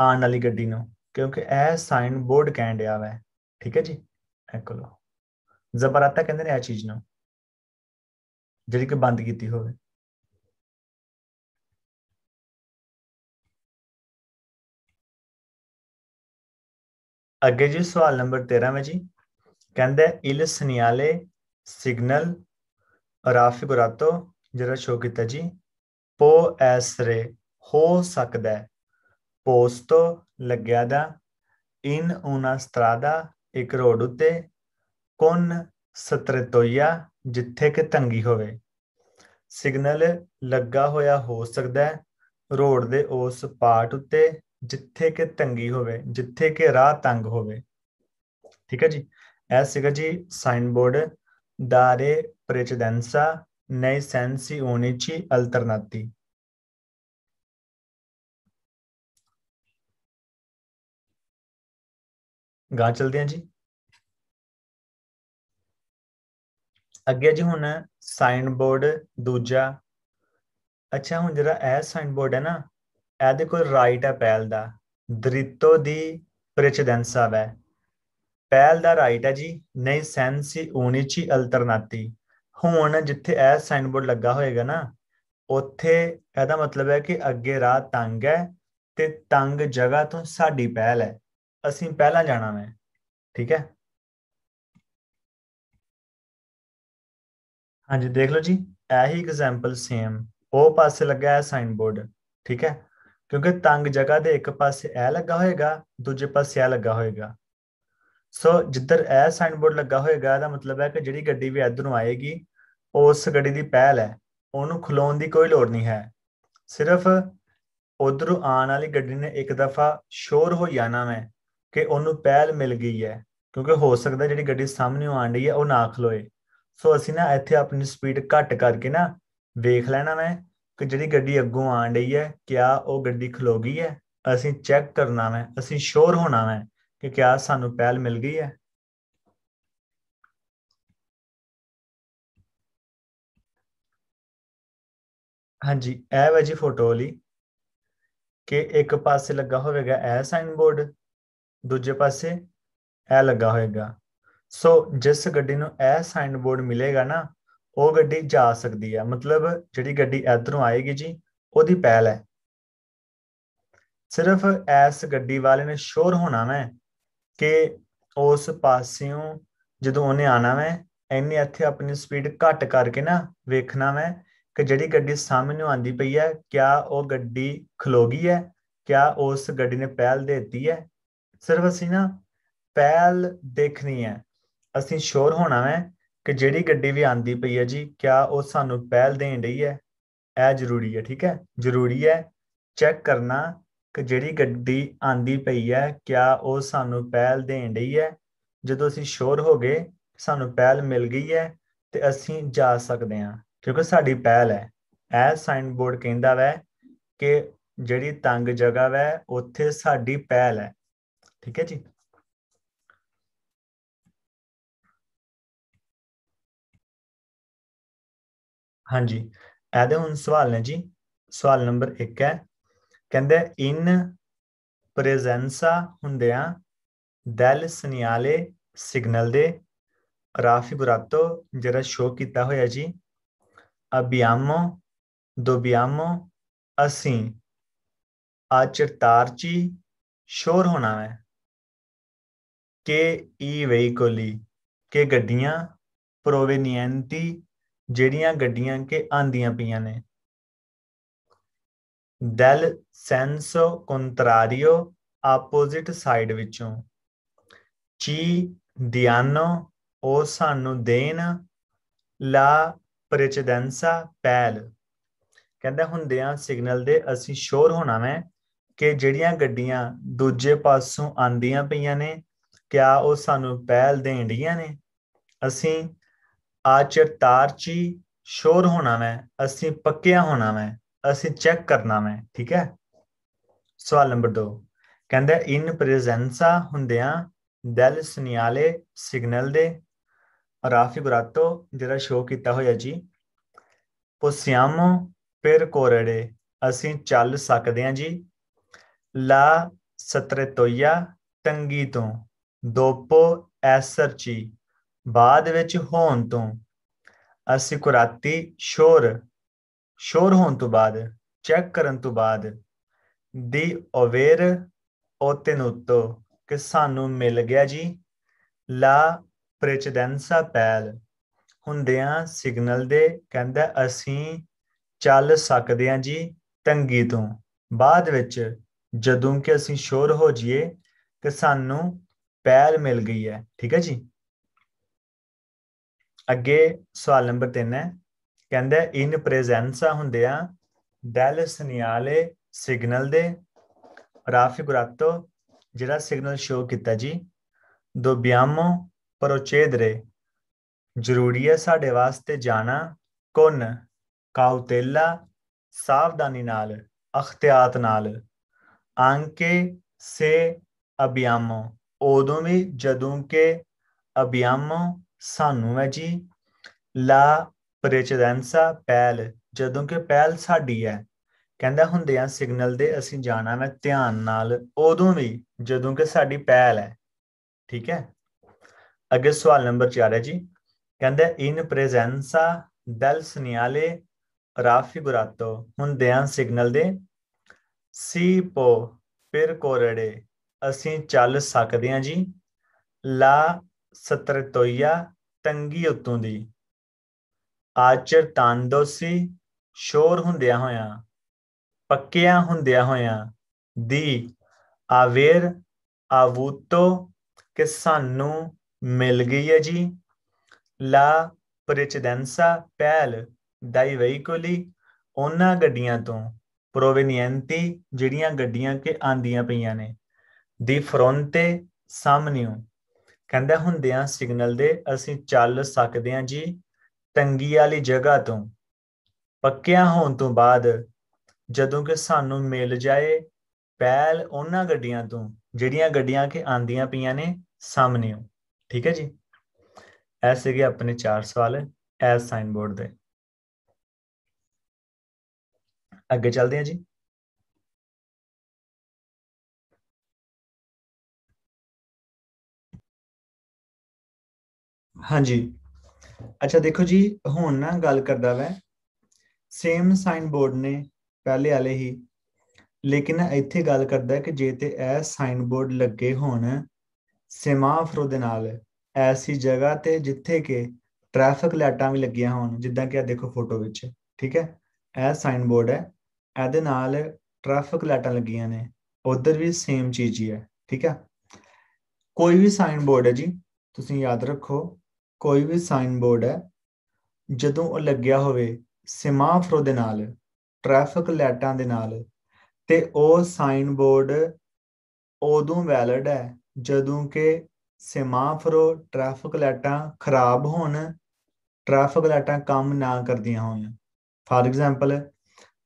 ਆਉਣ ਵਾਲੀ ਗੱਡੀ ਨੂੰ ਕਿਉਂਕਿ ਇਹ ਸਾਈਨ ਬੋਰਡ ਕਹਿਣ ਡਿਆ ਵੈ ਠੀਕ ਹੈ ਜੀ ਇਹ ਲੋ ਜ਼ਬਰਾਤਾ ਕਹਿੰਦੇ ਨੇ ਇਹ ਚੀਜ਼ ਨੂੰ ਜਿਹੜੀ ਕਿ ਬੰਦ ਕੀਤੀ ਹੋਵੇ ਅੱਗੇ ਜੀ ਸਵਾਲ ਨੰਬਰ 13 ਵਿੱਚ ਜੀ ਕਹਿੰਦਾ ਇਲ ਸਨਿਆਲੇ ਸਿਗਨਲ ਰਾਫੀ ਗੁਰਾਤੋ ਜਿਹੜਾ ਸ਼ੋ ਕੀਤਾ ਜੀ ਪੋ ਐਸਰੇ ਹੋ ਸਕਦਾ ਪੋਸਟੋ ਲੱਗਿਆ ਦਾ ਇਨ ਉਨਾ ਸਤਰਾਦਾ ਇੱਕ ਰੋਡ ਉੱਤੇ ਕੋਨ ਸਤਰਤੋਇਆ ਜਿੱਥੇ ਕਿ ਤੰਗੀ ਹੋਵੇ ਸਿਗਨਲ ਲੱਗਾ ਹੋਇਆ ਹੋ ਸਕਦਾ ਰੋਡ ਦੇ ਉਸ ਪਾਰਟ ਉੱਤੇ ਜਿੱਥੇ ਕਿ ਤੰਗੀ ਹੋਵੇ ਜਿੱਥੇ ਕਿ ਰਾਹ ਤੰਗ ਹੋਵੇ ਠੀਕ ਹੈ ਜੀ ਐ ਸੀਗਾ ਜੀ ਸਾਈਨ ਬੋਰਡ ਦਾਰੇ ਪ੍ਰੈਚੀਡੈਂਸਾ ਨਈ ਸੈਂਸੀ ਓਨੀਚੀ ਅਲਟਰਨਾਤੀ ਗਾ ਚਲਦੇ ਆ ਜੀ ਅੱਗੇ ਜੀ ਹੁਣ ਸਾਈਨ ਬੋਰਡ ਦੂਜਾ ਅੱਛਾ ਹੁਣ ਜਿਹੜਾ ਇਹ ਸਾਈਨ ਬੋਰਡ ਹੈ ਨਾ ਇਹ ਦੇਖੋ ਰਾਈਟ ਹੈ ਪਹਿਲ ਦਾ ਦ੍ਰਿਤੋ ਦੀ ਆ ਹੈ ਪਹਿਲ ਦਾ ਰਾਈਟ ਹੈ ਜੀ ਨਹੀਂ ਸੈਂਸੀ ਉਨੀਚੀ ਅਲਟਰਨਾਤੀ ਹੁਣ ਜਿੱਥੇ ਇਹ ਸਾਈਨ ਬੋਰਡ ਲੱਗਾ ਹੋਏਗਾ ਨਾ ਉੱਥੇ ਇਹਦਾ ਮਤਲਬ ਹੈ ਕਿ ਅੱਗੇ ਰਾਹ ਤੰਗ ਹੈ ਤੇ ਤੰਗ ਜਗ੍ਹਾ ਤੋਂ ਸਾਡੀ ਪਹਿਲ ਹੈ ਅਸੀਂ ਪਹਿਲਾਂ ਜਾਣਾ ਹੈ ਠੀਕ ਹੈ ਹਾਂਜੀ ਦੇਖ ਲਓ ਜੀ ਇਹੀ ਐਗਜ਼ਾਮਪਲ ਸੇਮ ਉਹ ਪਾਸੇ ਲੱਗਾ ਹੈ ਸਾਈਨ ਬੋਰਡ ਠੀਕ ਹੈ ਕਿਉਂਕਿ ਤੰਗ ਜਗ੍ਹਾ ਦੇ ਇੱਕ ਪਾਸੇ ਐ ਲੱਗਾ ਹੋਏਗਾ ਦੂਜੇ ਪਾਸੇ ਐ ਲੱਗਾ ਹੋਏਗਾ ਸੋ ਜਿੱਧਰ ਐ ਸਾਈਨ ਬੋਰਡ ਲੱਗਾ ਹੋਏਗਾ ਦਾ ਮਤਲਬ ਹੈ ਕਿ ਜਿਹੜੀ ਗੱਡੀ ਵੀ ਇਧਰੋਂ ਆਏਗੀ ਉਸ ਗੱਡੀ ਦੀ ਪਹਿਲ ਹੈ ਉਹਨੂੰ ਖਲੋਣ ਦੀ ਕੋਈ ਲੋੜ ਨਹੀਂ ਹੈ ਸਿਰਫ ਉਧਰੋਂ ਆਉਣ ਵਾਲੀ ਗੱਡੀ ਨੇ ਇੱਕ ਦਫਾ ਸ਼ੋਰ ਹੋ ਜਾਣਾ ਮੈਂ ਕਿ ਉਹਨੂੰ ਪਹਿਲ ਮਿਲ ਗਈ ਹੈ ਕਿਉਂਕਿ ਹੋ ਸਕਦਾ ਜਿਹੜੀ ਗੱਡੀ ਸਾਹਮਣੇ ਆਣ ਰਹੀ ਹੈ ਉਹ ਨਾ ਖਲੋਏ ਸੋ ਅਸੀਂ ਨਾ ਇੱਥੇ ਆਪਣੀ ਸਪੀਡ ਘੱਟ ਕਰਕੇ ਨਾ ਵੇਖ ਲੈਣਾ ਮੈਂ ਕਿ ਜਿਹੜੀ ਗੱਡੀ ਅੱਗੋਂ ਆਣ ਰਹੀ ਹੈ ਕਿਆ ਉਹ ਗੱਡੀ ਖਲੋ ਗਈ ਹੈ ਅਸੀਂ ਚੈੱਕ ਕਰਨਾ ਹੈ ਅਸੀਂ ਸ਼ੋਰ ਹੋਣਾ ਹੈ ਕਿ ਕਿਆ ਸਾਨੂੰ ਪਹਿਲ ਮਿਲ ਗਈ ਹੈ ਹਾਂਜੀ ਇਹ ਵਜੀ ਫੋਟੋ ਵਾਲੀ ਕਿ ਇੱਕ ਪਾਸੇ ਲੱਗਾ ਹੋਵੇਗਾ ਇਹ ਸਾਈਨ ਬੋਰਡ ਦੂਜੇ ਪਾਸੇ ਇਹ ਲੱਗਾ ਹੋਵੇਗਾ ਸੋ ਜਿਸ ਗੱਡੀ ਨੂੰ ਇਹ ਸਾਈਨ ਬੋਰਡ ਮਿਲੇਗਾ ਨਾ ਉਹ ਗੱਡੀ ਜਾ ਸਕਦੀ ਹੈ ਮਤਲਬ ਜਿਹੜੀ ਗੱਡੀ ਇਧਰੋਂ ਆਏਗੀ ਜੀ ਉਹਦੀ ਪਹਿਲ ਹੈ ਸਿਰਫ ਐਸ ਗੱਡੀ ਵਾਲੇ ਨੇ ਸ਼ੋਰ ਹੋਣਾ ਵੈ ਕਿ ਉਸ ਪਾਸਿਓਂ ਜਦੋਂ ਉਹਨੇ ਆਣਾ ਵੈ ਐਨੇ ਇੱਥੇ ਆਪਣੀ ਸਪੀਡ ਘੱਟ ਕਰਕੇ ਨਾ ਵੇਖਣਾ ਵੈ ਕਿ ਜਿਹੜੀ ਗੱਡੀ ਸਾਹਮਣੇ ਆਂਦੀ ਪਈ ਹੈ ਕਿਆ ਉਹ ਗੱਡੀ ਖਲੋ ਗਈ ਹੈ ਕਿਆ ਉਸ ਗੱਡੀ ਨੇ ਪਹਿਲ ਦਿੱਤੀ ਹੈ ਸਿਰਫ ਅਸੀਂ ਨਾ ਪਹਿਲ ਦੇਖਣੀ ਹੈ ਅਸੀਂ ਸ਼ੋਰ ਹੋਣਾ ਹੈ ਕਿ ਜਿਹੜੀ ਗੱਡੀ ਵੀ ਆਂਦੀ ਪਈ ਹੈ ਜੀ ਕਿਆ ਉਹ ਸਾਨੂੰ ਪਹਿਲ ਦੇਣ ਰਹੀ ਹੈ ਇਹ ਜ਼ਰੂਰੀ ਹੈ ਠੀਕ ਹੈ ਜ਼ਰੂਰੀ ਹੈ ਚੈੱਕ ਕਰਨਾ ਕਿ ਜਿਹੜੀ ਗੱਡੀ ਆਂਦੀ ਪਈ ਹੈ ਕਿਆ ਉਹ ਸਾਨੂੰ ਪਹਿਲ ਦੇਣ ਰਹੀ ਹੈ ਜਦੋਂ ਅਸੀਂ ਸ਼ੋਰ ਹੋ ਗਏ ਸਾਨੂੰ ਪਹਿਲ ਮਿਲ ਗਈ ਹੈ ਤੇ ਅਸੀਂ ਜਾ ਸਕਦੇ ਹਾਂ ਕਿਉਂਕਿ ਸਾਡੀ ਪਹਿਲ ਹੈ ਇਹ ਸਾਈਨ ਬੋਰਡ ਕਹਿੰਦਾ ਵੈ ਕਿ ਜਿਹੜੀ ਤੰਗ ਜਗ੍ਹਾ ਵੈ ਉੱਥੇ ਸਾਡੀ ਪਹਿਲ ਹੈ ਠੀਕ ਹੈ ਜੀ ਹਾਂਜੀ ਇਹਦੇ ਹੁਣ ਸਵਾਲ ਨੇ ਜੀ ਸਵਾਲ ਨੰਬਰ 1 ਹੈ ਕਹਿੰਦੇ ਇਨ ਪ੍ਰੈਜ਼ੈਂਸਾ ਹੁੰਦਿਆਂ ਦੈਲ ਸਨਿਆਲੇ ਸਿਗਨਲ ਦੇ ਰਾਫੀ ਬੁਰਾਤੋ ਜਿਹੜਾ ਸ਼ੋਅ ਕੀਤਾ ਹੋਇਆ ਜੀ ਅਬਿਆਮੋ ਦੋਬਿਆਮੋ ਅਸੀਂ ਆਚਰਤਾਰਚੀ ਸ਼ੋਰ ਹੋਣਾ ਹੈ ਕਿ ਈ ਵੇਹੀਕਲੀ ਕਿ ਗੱਡੀਆਂ ਪ੍ਰੋਵੇਨੀਐਂਟੀ ਜਿਹੜੀਆਂ ਗੱਡੀਆਂ ਕਿ ਆਂਦੀਆਂ ਪਈਆਂ ਨੇ ਦਲ ਸੈਂਸੋ contrario ਆਪੋਜ਼ਿਟ ਸਾਈਡ ਵਿੱਚੋਂ ਚੀ ਦਿਆਨੋ ਉਹ ਸਾਨੂੰ ਦੇਣ ਲਾ ਪ੍ਰੈਚੈਡੈਂਸਾ ਪੈਲ ਕਹਿੰਦਾ ਹੁੰਦਿਆਂ ਸਿਗਨਲ ਦੇ ਅਸੀਂ ਸ਼ੋਰ ਹੋਣਾ ਵੈ ਕਿ ਜਿਹੜੀਆਂ ਗੱਡੀਆਂ ਦੂਜੇ ਪਾਸੋਂ ਆਂਦੀਆਂ ਪਈਆਂ ਨੇ ਕਿਆ ਉਹ ਸਾਨੂੰ ਪਹਿਲ ਦੀਆਂ ਨੇ ਅਸੀਂ ਆਚਰ ਤਾਰਚੀ ਸ਼ੋਰ ਹੋਣਾ ਮੈਂ ਅਸੀਂ ਪੱਕਿਆ ਹੋਣਾ ਮੈਂ ਅਸੀਂ ਚੈੱਕ ਕਰਨਾ ਮੈਂ ਠੀਕ ਹੈ ਸਵਾਲ ਨੰਬਰ 2 ਕਹਿੰਦਾ ਇਨ ਪ੍ਰੈਜ਼ੈਂਸਾ ਹੁੰਦਿਆਂ ਦੈਲ ਸੁਨਿਆਲੇ ਸਿਗਨਲ ਦੇ ਰਾਫੀ ਬਰਾਤੋ ਜਿਹੜਾ ਸ਼ੋਅ ਕੀਤਾ ਹੋਇਆ ਜੀ ਪੋਸਿਆਮੋ ਪਰ ਕੋਰੜੇ ਅਸੀਂ ਚੱਲ ਸਕਦੇ ਹਾਂ ਜੀ ਲਾ ਸਤਰੇ ਤੋਇਆ ਤੰਗੀ ਤੋਂ ਦੋਪੋ ਐਸਰ ਚੀ ਬਾਅਦ ਵਿੱਚ ਹੋਣ ਤੋਂ ਅਸਿਕੁਰਾਤੀ ਸ਼ੋਰ ਸ਼ੋਰ ਹੋਣ ਤੋਂ ਬਾਅਦ ਚੈੱਕ ਕਰਨ ਤੋਂ ਬਾਅਦ ਦੀ ਅਵੇਰ ਉਤਨੁਤੋ ਕਿ ਸਾਨੂੰ ਮਿਲ ਗਿਆ ਜੀ ਲਾ ਪ੍ਰੈਚੈਡੈਂਸਾ ਪੈਲ ਹੁੰਦਿਆਂ ਸਿਗਨਲ ਦੇ ਕਹਿੰਦਾ ਅਸੀਂ ਚੱਲ ਸਕਦੇ ਹਾਂ ਜੀ ਤੰਗੀ ਤੋਂ ਬਾਅਦ ਵਿੱਚ ਜਦੋਂ ਕਿ ਅਸੀਂ ਸ਼ੋਰ ਹੋ ਜਾਈਏ ਕਿ ਸਾਨੂੰ ਪੈਲ ਮਿਲ ਗਈ ਹੈ ਠੀਕ ਹੈ ਜੀ ਅੱਗੇ ਸਵਾਲ ਨੰਬਰ 3 ਹੈ ਕਹਿੰਦਾ ਇਨ ਪ੍ਰੈਜ਼ੈਂਸਾ ਹੁੰਦੇ ਆ ਡੈਲ ਸਨਿਆਲੇ ਸਿਗਨਲ ਦੇ ਰਾਫੀ ਗੁਰਾਤੋ ਜਿਹੜਾ ਸਿਗਨਲ ਸ਼ੋ ਕੀਤਾ ਜੀ ਦੋ ਬਿਆਮੋ ਪਰੋਚੇਦਰੇ ਜ਼ਰੂਰੀ ਹੈ ਸਾਡੇ ਵਾਸਤੇ ਜਾਣਾ ਕੁਨ ਕਾਉਤੇਲਾ ਸਾਵਧਾਨੀ ਨਾਲ ਅਖਤਿਆਤ ਨਾਲ ਆਂਕੇ ਸੇ ਅਬਿਆਮੋ ਉਦੋਂ ਵੀ ਜਦੋਂ ਕੇ ਅਬਿਆਮੋ ਸਾਨੂੰ ਹੈ ਜੀ ਲਾ ਪ੍ਰੈਚੀਡੈਂਸਾ ਪਹਿਲ ਜਦੋਂ ਕਿ ਪਹਿਲ ਸਾਡੀ ਹੈ ਕਹਿੰਦਾ ਹੁੰਦੇ ਆ ਸਿਗਨਲ ਦੇ ਅਸੀਂ ਜਾਣਾ ਮੈਂ ਧਿਆਨ ਨਾਲ ਉਦੋਂ ਵੀ ਜਦੋਂ ਕਿ ਸਾਡੀ ਪਹਿਲ ਹੈ ਠੀਕ ਹੈ ਅੱਗੇ ਸਵਾਲ ਨੰਬਰ 4 ਹੈ ਜੀ ਕਹਿੰਦਾ ਇਨ ਪ੍ਰੈਜ਼ੈਂਸਾ ਦਲ ਸਨਿਆਲੇ ਰਾਫਿਗੁਰਾਤੋ ਹੁੰਦੇ ਆ ਸਿਗਨਲ ਦੇ ਸੀ ਪੋ ਫਿਰ ਕੋਰੜੇ ਅਸੀਂ ਚੱਲ ਸਕਦੇ ਹਾਂ ਜੀ ਲਾ ਸਤਰਤੋਇਆ ਤੰਗੀ ਉਤੋਂ ਦੀ ਆਚਰ ਤਾਂਦੋਸੀ ਸ਼ੋਰ ਹੁੰਦਿਆ ਹੋਇਆ ਪੱਕਿਆ ਹੁੰਦਿਆ ਹੋਇਆ ਦੀ ਆਵੇਰ ਆਵੂਤੋ ਕਿ ਸਾਨੂੰ ਮਿਲ ਗਈ ਹੈ ਜੀ ਲਾ ਪ੍ਰੇਚਦੈਂਸਾ ਪਹਿਲ ਦਾਈ ਵਹੀਕੋਲੀ ਉਹਨਾਂ ਗੱਡੀਆਂ ਤੋਂ ਪ੍ਰੋਵੀਨੀਐਂਟੀ ਜਿਹੜੀਆਂ ਗੱਡੀਆਂ ਕਿ ਆਂਦੀਆਂ ਪਈਆਂ ਨੇ ਦੀ ਫਰੋਂਟੇ ਸਾਹਮਣਿਓ ਕਹਿੰਦਾ ਹੁੰਦਿਆਂ ਸਿਗਨਲ ਦੇ ਅਸੀਂ ਚੱਲ ਸਕਦੇ ਹਾਂ ਜੀ ਤੰਗੀ ਵਾਲੀ ਜਗ੍ਹਾ ਤੋਂ ਪੱਕਿਆ ਹੋਣ ਤੋਂ ਬਾਅਦ ਜਦੋਂ ਕਿ ਸਾਨੂੰ ਮਿਲ ਜਾਏ ਪਹਿਲ ਉਹਨਾਂ ਗੱਡੀਆਂ ਤੋਂ ਜਿਹੜੀਆਂ ਗੱਡੀਆਂ ਕਿ ਆਂਦੀਆਂ ਪਈਆਂ ਨੇ ਸਾਹਮਣੇ ਠੀਕ ਹੈ ਜੀ ਐਸੇ ਕਿ ਆਪਣੇ ਚਾਰ ਸਵਾਲ ਐ ਸਾਈਨ ਬੋਰਡ ਦੇ ਅੱਗੇ ਚੱਲਦੇ ਹਾਂ ਜੀ ਹਾਂਜੀ ਅੱਛਾ ਦੇਖੋ ਜੀ ਹੁਣ ਨਾ ਗੱਲ ਕਰਦਾ ਵੈ ਸੇਮ ਸਾਈਨ ਬੋਰਡ ਨੇ ਪਹਿਲੇ ਵਾਲੇ ਹੀ ਲੇਕਿਨ ਇੱਥੇ ਗੱਲ ਕਰਦਾ ਕਿ ਜੇ ਤੇ ਇਹ ਸਾਈਨ ਬੋਰਡ ਲੱਗੇ ਹੋਣ ਸਿਮਾਫਰ ਦੇ ਨਾਲ ਐਸੀ ਜਗ੍ਹਾ ਤੇ ਜਿੱਥੇ ਕਿ ਟ੍ਰੈਫਿਕ ਲਾਈਟਾਂ ਵੀ ਲੱਗੀਆਂ ਹੋਣ ਜਿੱਦਾਂ ਕਿ ਆ ਦੇਖੋ ਫੋਟੋ ਵਿੱਚ ਠੀਕ ਹੈ ਇਹ ਸਾਈਨ ਬੋਰਡ ਹੈ ਇਹਦੇ ਨਾਲ ਟ੍ਰੈਫਿਕ ਲਾਈਟਾਂ ਲੱਗੀਆਂ ਨੇ ਉਧਰ ਵੀ ਸੇਮ ਚੀਜ਼ ਹੀ ਹੈ ਠੀਕ ਹੈ ਕੋਈ ਵੀ ਸਾਈਨ ਬੋਰਡ ਹੈ ਜੀ ਤੁਸੀਂ ਯਾਦ ਰੱਖੋ ਕੋਈ ਵੀ ਸਾਈਨ ਬੋਰਡ ਹੈ ਜਦੋਂ ਉਹ ਲੱਗਿਆ ਹੋਵੇ ਸਿਮਾਫਰੋ ਦੇ ਨਾਲ ਟ੍ਰੈਫਿਕ ਲਾਈਟਾਂ ਦੇ ਨਾਲ ਤੇ ਉਹ ਸਾਈਨ ਬੋਰਡ ਉਦੋਂ ਵੈਲਿਡ ਹੈ ਜਦੋਂ ਕਿ ਸਿਮਾਫਰੋ ਟ੍ਰੈਫਿਕ ਲਾਈਟਾਂ ਖਰਾਬ ਹੋਣ ਟ੍ਰੈਫਿਕ ਲਾਈਟਾਂ ਕੰਮ ਨਾ ਕਰਦੀਆਂ ਹੋਣ ਫਾਰ ਐਗਜ਼ਾਮਪਲ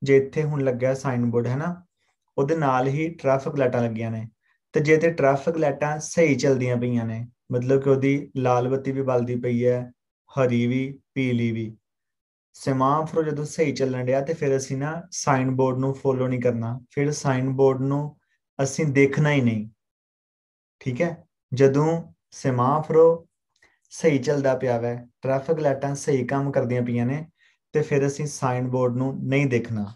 ਜੇ ਇੱਥੇ ਹੁਣ ਲੱਗਿਆ ਸਾਈਨ ਬੋਰਡ ਹੈ ਨਾ ਉਹਦੇ ਨਾਲ ਹੀ ਟ੍ਰੈਫਿਕ ਲਾਈਟਾਂ ਲੱਗੀਆਂ ਨੇ ਤੇ ਜੇ ਤੇ ਟ੍ਰੈਫਿਕ ਲਾਈਟਾਂ ਸਹੀ ਚੱਲਦੀਆਂ ਪਈਆਂ ਨੇ ਮਤਲਬ ਕਿ ਉਹਦੀ ਲਾਲ ਬੱਤੀ ਵੀ ਬਲਦੀ ਪਈ ਹੈ ਹਰੀ ਵੀ ਪੀਲੀ ਵੀ ਸਿਮਾਫਰ ਜਦੋਂ ਸਹੀ ਚੱਲਣ ਰਿਹਾ ਤੇ ਫਿਰ ਅਸੀਂ ਨਾ ਸਾਈਨ ਬੋਰਡ ਨੂੰ ਫੋਲੋ ਨਹੀਂ ਕਰਨਾ ਫਿਰ ਸਾਈਨ ਬੋਰਡ ਨੂੰ ਅਸੀਂ ਦੇਖਣਾ ਹੀ ਨਹੀਂ ਠੀਕ ਹੈ ਜਦੋਂ ਸਿਮਾਫਰ ਸਹੀ ਚੱਲਦਾ ਪਿਆ ਵੈ ਟ੍ਰੈਫਿਕ ਲਾਈਟਾਂ ਸਹੀ ਕੰਮ ਕਰਦੀਆਂ ਪਈਆਂ ਨੇ ਤੇ ਫਿਰ ਅਸੀਂ ਸਾਈਨ ਬੋਰਡ ਨੂੰ ਨਹੀਂ ਦੇਖਣਾ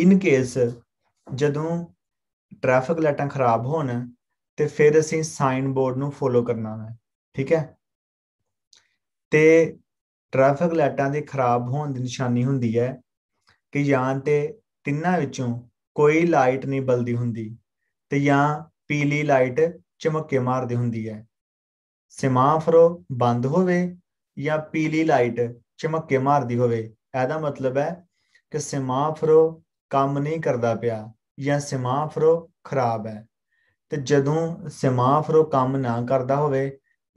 ਇਨ ਕੇਸ ਜਦੋਂ ਟ੍ਰੈਫਿਕ ਲਾਈਟਾਂ ਖਰਾਬ ਹੋਣ ਤੇ ਫਿਰ ਅਸੀਂ ਸਾਈਨ ਬੋਰਡ ਨੂੰ ਫੋਲੋ ਕਰਨਾ ਹੈ ਠੀਕ ਹੈ ਤੇ ਟ੍ਰੈਫਿਕ ਲਾਈਟਾਂ ਦੇ ਖਰਾਬ ਹੋਣ ਦੀ ਨਿਸ਼ਾਨੀ ਹੁੰਦੀ ਹੈ ਕਿ ਜਾਂ ਤੇ ਤਿੰਨਾਂ ਵਿੱਚੋਂ ਕੋਈ ਲਾਈਟ ਨਹੀਂ ਬਲਦੀ ਹੁੰਦੀ ਤੇ ਜਾਂ ਪੀਲੀ ਲਾਈਟ ਚਮਕੇ ਮਾਰਦੀ ਹੁੰਦੀ ਹੈ ਸਮਾਫਰੋ ਬੰਦ ਹੋਵੇ ਜਾਂ ਪੀਲੀ ਲਾਈਟ ਚਮਕੇ ਮਾਰਦੀ ਹੋਵੇ ਇਹਦਾ ਮਤਲਬ ਹੈ ਕਿ ਸਮਾਫਰੋ ਕੰਮ ਨਹੀਂ ਕਰਦਾ ਪਿਆ ਜਾਂ ਸਮਾਫਰੋ ਖਰਾਬ ਹੈ ਤੇ ਜਦੋਂ ਸਮਾਫਰੋ ਕੰਮ ਨਾ ਕਰਦਾ ਹੋਵੇ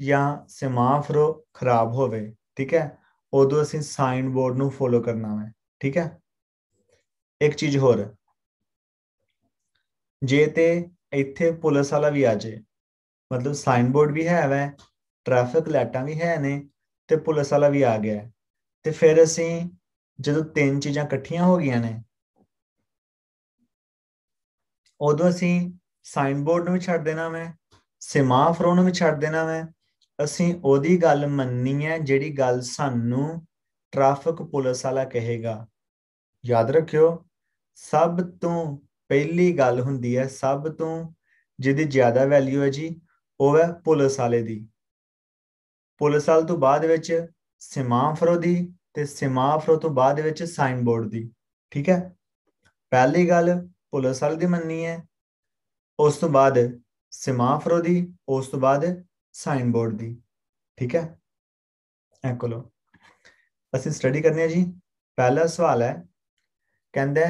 ਜਾਂ ਸਮਾਫਰੋ ਖਰਾਬ ਹੋਵੇ ਠੀਕ ਹੈ ਉਦੋਂ ਅਸੀਂ ਸਾਈਨ ਬੋਰਡ ਨੂੰ ਫੋਲੋ ਕਰਨਾ ਹੈ ਠੀਕ ਹੈ ਇੱਕ ਚੀਜ਼ ਹੋਰ ਜੇ ਤੇ ਇੱਥੇ ਪੁਲਿਸ ਵਾਲਾ ਵੀ ਆ ਜੇ ਮਤਲਬ ਸਾਈਨ ਬੋਰਡ ਵੀ ਹੈ ਵੈ ਟ੍ਰੈਫਿਕ ਲਾਈਟਾਂ ਵੀ ਹੈ ਨੇ ਤੇ ਪੁਲਿਸ ਵਾਲਾ ਵੀ ਆ ਗਿਆ ਤੇ ਫਿਰ ਅਸੀਂ ਜਦੋਂ ਤਿੰਨ ਚੀਜ਼ਾਂ ਇਕੱਠੀਆਂ ਹੋ ਗਈਆਂ ਨੇ ਉਦੋਂ ਅਸੀਂ ਸਾਈਨ ਬੋਰਡ ਨੂੰ ਵੀ ਛੱਡ ਦੇਣਾ ਮੈਂ ਸਮਾਫਰੋ ਨੂੰ ਵੀ ਛੱਡ ਦੇਣਾ ਮੈਂ ਅਸੀਂ ਉਹਦੀ ਗੱਲ ਮੰਨਣੀ ਹੈ ਜਿਹੜੀ ਗੱਲ ਸਾਨੂੰ ਟ੍ਰੈਫਿਕ ਪੁਲਿਸ ਵਾਲਾ ਕਹੇਗਾ ਯਾਦ ਰੱਖਿਓ ਸਭ ਤੋਂ ਪਹਿਲੀ ਗੱਲ ਹੁੰਦੀ ਹੈ ਸਭ ਤੋਂ ਜਿਹਦੀ ਜ਼ਿਆਦਾ ਵੈਲਿਊ ਹੈ ਜੀ ਉਹ ਹੈ ਪੁਲਿਸ ਵਾਲੇ ਦੀ ਪੁਲਿਸ ਵਾਲ ਤੋਂ ਬਾਅਦ ਵਿੱਚ ਸਮਾਫਰੋ ਦੀ ਤੇ ਸਮਾਫਰੋ ਤੋਂ ਬਾਅਦ ਵਿੱਚ ਸਾਈਨ ਬੋਰਡ ਦੀ ਠੀਕ ਹੈ ਪਹਿਲੀ ਗੱਲ ਪੁਲਿਸ ਵਾਲੇ ਦੀ ਮੰਨੀ ਹੈ ਉਸ ਤੋਂ ਬਾਅਦ ਸਿਮਾਫਰੋ ਦੀ ਉਸ ਤੋਂ ਬਾਅਦ ਸਾਈਨ ਬੋਰਡ ਦੀ ਠੀਕ ਹੈ ਐ ਕੋਲੋ ਅਸੀਂ ਸਟੱਡੀ ਕਰਨੀ ਹੈ ਜੀ ਪਹਿਲਾ ਸਵਾਲ ਹੈ ਕਹਿੰਦਾ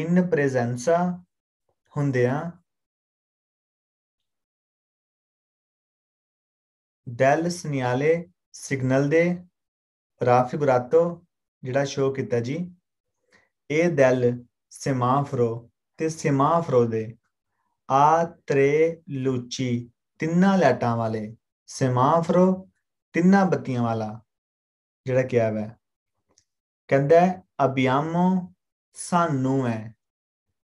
ਇਨ ਪ੍ਰੈਜ਼ੈਂਸਾ ਆ ਡੈਲ ਸਨਿਆਲੇ ਸਿਗਨਲ ਦੇ ਰਾਫੀ ਬਰਾਤੋ ਜਿਹੜਾ ਸ਼ੋ ਕੀਤਾ ਜੀ ਇਹ ਡੈਲ ਸਿਮਾਫਰੋ ਤੇ ਸਿਮਾਫਰੋ ਦੇ ਆ ਤਰੇ ਲੂਚੀ ਤਿੰਨਾਂ ਲਾਟਾਂ ਵਾਲੇ ਸਿਮਾਫਰੋ ਤਿੰਨਾਂ ਬੱਤੀਆਂ ਵਾਲਾ ਜਿਹੜਾ ਕਿਹਾ ਹੈ ਕਹਿੰਦਾ ਅਬਿਆਮੋ ਸਾਨੂੰ ਹੈ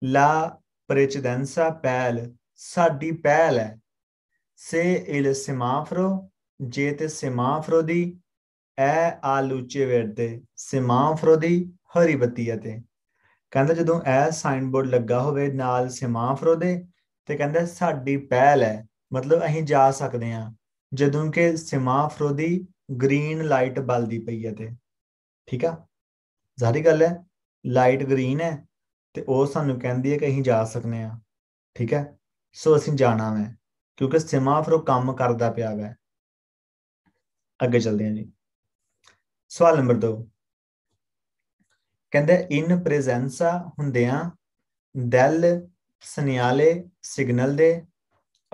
ਲਾ ਪ੍ਰੇਚਦੈਂਸਾ ਪੈਲ ਸਾਡੀ ਪਹਿਲ ਹੈ ਸੇ ਇਲ ਸਿਮਾਫਰੋ ਜੇ ਤੇ ਸਿਮਾਫਰੋ ਦੀ ਐ ਆਲੂਚੇ ਵਰਦੇ ਸਿਮਾਫਰੋ ਦੀ ਹਰੀ ਬੱਤੀ ਅਤੇ ਕਹਿੰਦਾ ਜਦੋਂ ਐ ਸਾਈਨ ਬੋਰਡ ਲੱਗਾ ਹੋਵੇ ਨਾਲ ਸਿਮਾਫਰੋ ਦੇ ਤੇ ਕਹਿੰਦਾ ਸਾਡੀ ਪਹਿਲ ਹੈ ਮਤਲਬ ਅਸੀਂ ਜਾ ਸਕਦੇ ਹਾਂ ਜਦੋਂ ਕਿ ਸਿਮਾ ਫਰੋਦੀ ਗ੍ਰੀਨ ਲਾਈਟ ਬਲਦੀ ਪਈ ਹੈ ਤੇ ਠੀਕ ਆ ਜ਼ਾਰੀ ਗੱਲ ਹੈ ਲਾਈਟ ਗ੍ਰੀਨ ਹੈ ਤੇ ਉਹ ਸਾਨੂੰ ਕਹਿੰਦੀ ਹੈ ਕਿ ਅਸੀਂ ਜਾ ਸਕਨੇ ਆ ਠੀਕ ਹੈ ਸੋ ਅਸੀਂ ਜਾਣਾ ਹੈ ਕਿਉਂਕਿ ਸਿਮਾਫਰੋ ਕੰਮ ਕਰਦਾ ਪਿਆ ਹੈ ਅੱਗੇ ਚੱਲਦੇ ਹਾਂ ਜੀ ਸਵਾਲ ਨੰਬਰ 2 ਕਹਿੰਦੇ ਇਨ ਪ੍ਰੈਜ਼ੈਂਸਾ ਹੁੰਦਿਆਂ ਦੈਲ ਸਨਿਆਲੇ ਸਿਗਨਲ ਦੇ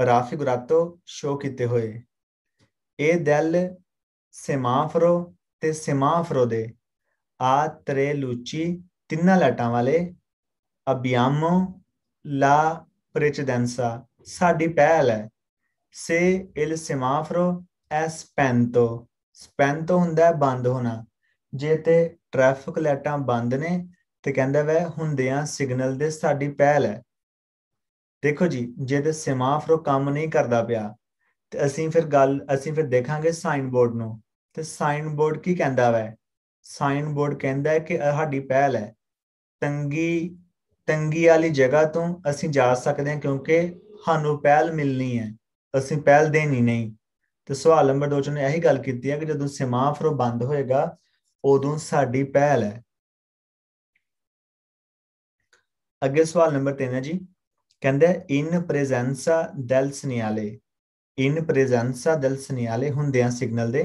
ਰਾਫੀ ਗੁਰਾਤੋ ਸ਼ੋ ਕੀਤੇ ਹੋਏ ਇਹ ਦਿਲ ਸਿਮਾਫਰੋ ਤੇ ਸਿਮਾਫਰੋ ਦੇ ਆ ਤਰੇ ਲੂਚੀ ਤਿੰਨਾਂ ਲਟਾਂ ਵਾਲੇ ਅਬਿਆਮੋ ਲਾ ਪ੍ਰੇਚਦੈਂਸਾ ਸਾਡੀ ਪਹਿਲ ਹੈ ਸੇ ਇਲ ਸਿਮਾਫਰੋ ਐਸ ਪੈਂਤੋ ਸਪੈਂਤੋ ਹੁੰਦਾ ਬੰਦ ਹੋਣਾ ਜੇ ਤੇ ਟ੍ਰੈਫਿਕ ਲਾਈਟਾਂ ਬੰਦ ਨੇ ਤੇ ਕਹਿੰਦਾ ਵੈ ਹੁੰਦਿਆਂ ਸਿਗਨਲ ਦੇ ਸਾਡੀ ਪਹਿਲ ਹੈ ਦੇਖੋ ਜੀ ਜੇ ਤੇ ਸਿਮਾਫਰੋ ਕੰਮ ਨਹੀਂ ਕਰਦਾ ਪਿਆ ਤੇ ਅਸੀਂ ਫਿਰ ਗੱਲ ਅਸੀਂ ਫਿਰ ਦੇਖਾਂਗੇ ਸਾਈਨ ਬੋਰਡ ਨੂੰ ਤੇ ਸਾਈਨ ਬੋਰਡ ਕੀ ਕਹਿੰਦਾ ਵੈ ਸਾਈਨ ਬੋਰਡ ਕਹਿੰਦਾ ਹੈ ਕਿ ਸਾਡੀ ਪਹਿਲ ਹੈ ਤੰਗੀ ਤੰਗੀ ਵਾਲੀ ਜਗ੍ਹਾ ਤੋਂ ਅਸੀਂ ਜਾ ਸਕਦੇ ਹਾਂ ਕਿਉਂਕਿ ਸਾਨੂੰ ਪਹਿਲ ਮਿਲਣੀ ਹੈ ਅਸੀਂ ਪਹਿਲ ਦੇਣੀ ਨਹੀਂ ਤੇ ਸਵਾਲ ਨੰਬਰ 2 ਚ ਨੇ ਇਹੀ ਗੱਲ ਕੀਤੀ ਹੈ ਕਿ ਜਦੋਂ ਸਿਮਾਫਰੋ ਬੰਦ ਹੋਏਗਾ ਉਦੋਂ ਸਾਡੀ ਪਹਿਲ ਹੈ ਅੱਗੇ ਸਵਾਲ ਨੰਬਰ 3 ਹੈ ਜੀ ਕਹਿੰਦੇ ਇਨ ਪ੍ਰੈਜ਼ੈਂਸਾ ਦੈਲ ਸਨਿਆਲੇ ਇਨ ਪ੍ਰੈਜ਼ੈਂਸਾ ਦੈਲ ਸਨਿਆਲੇ ਹੁੰਦਿਆਂ ਸਿਗਨਲ ਦੇ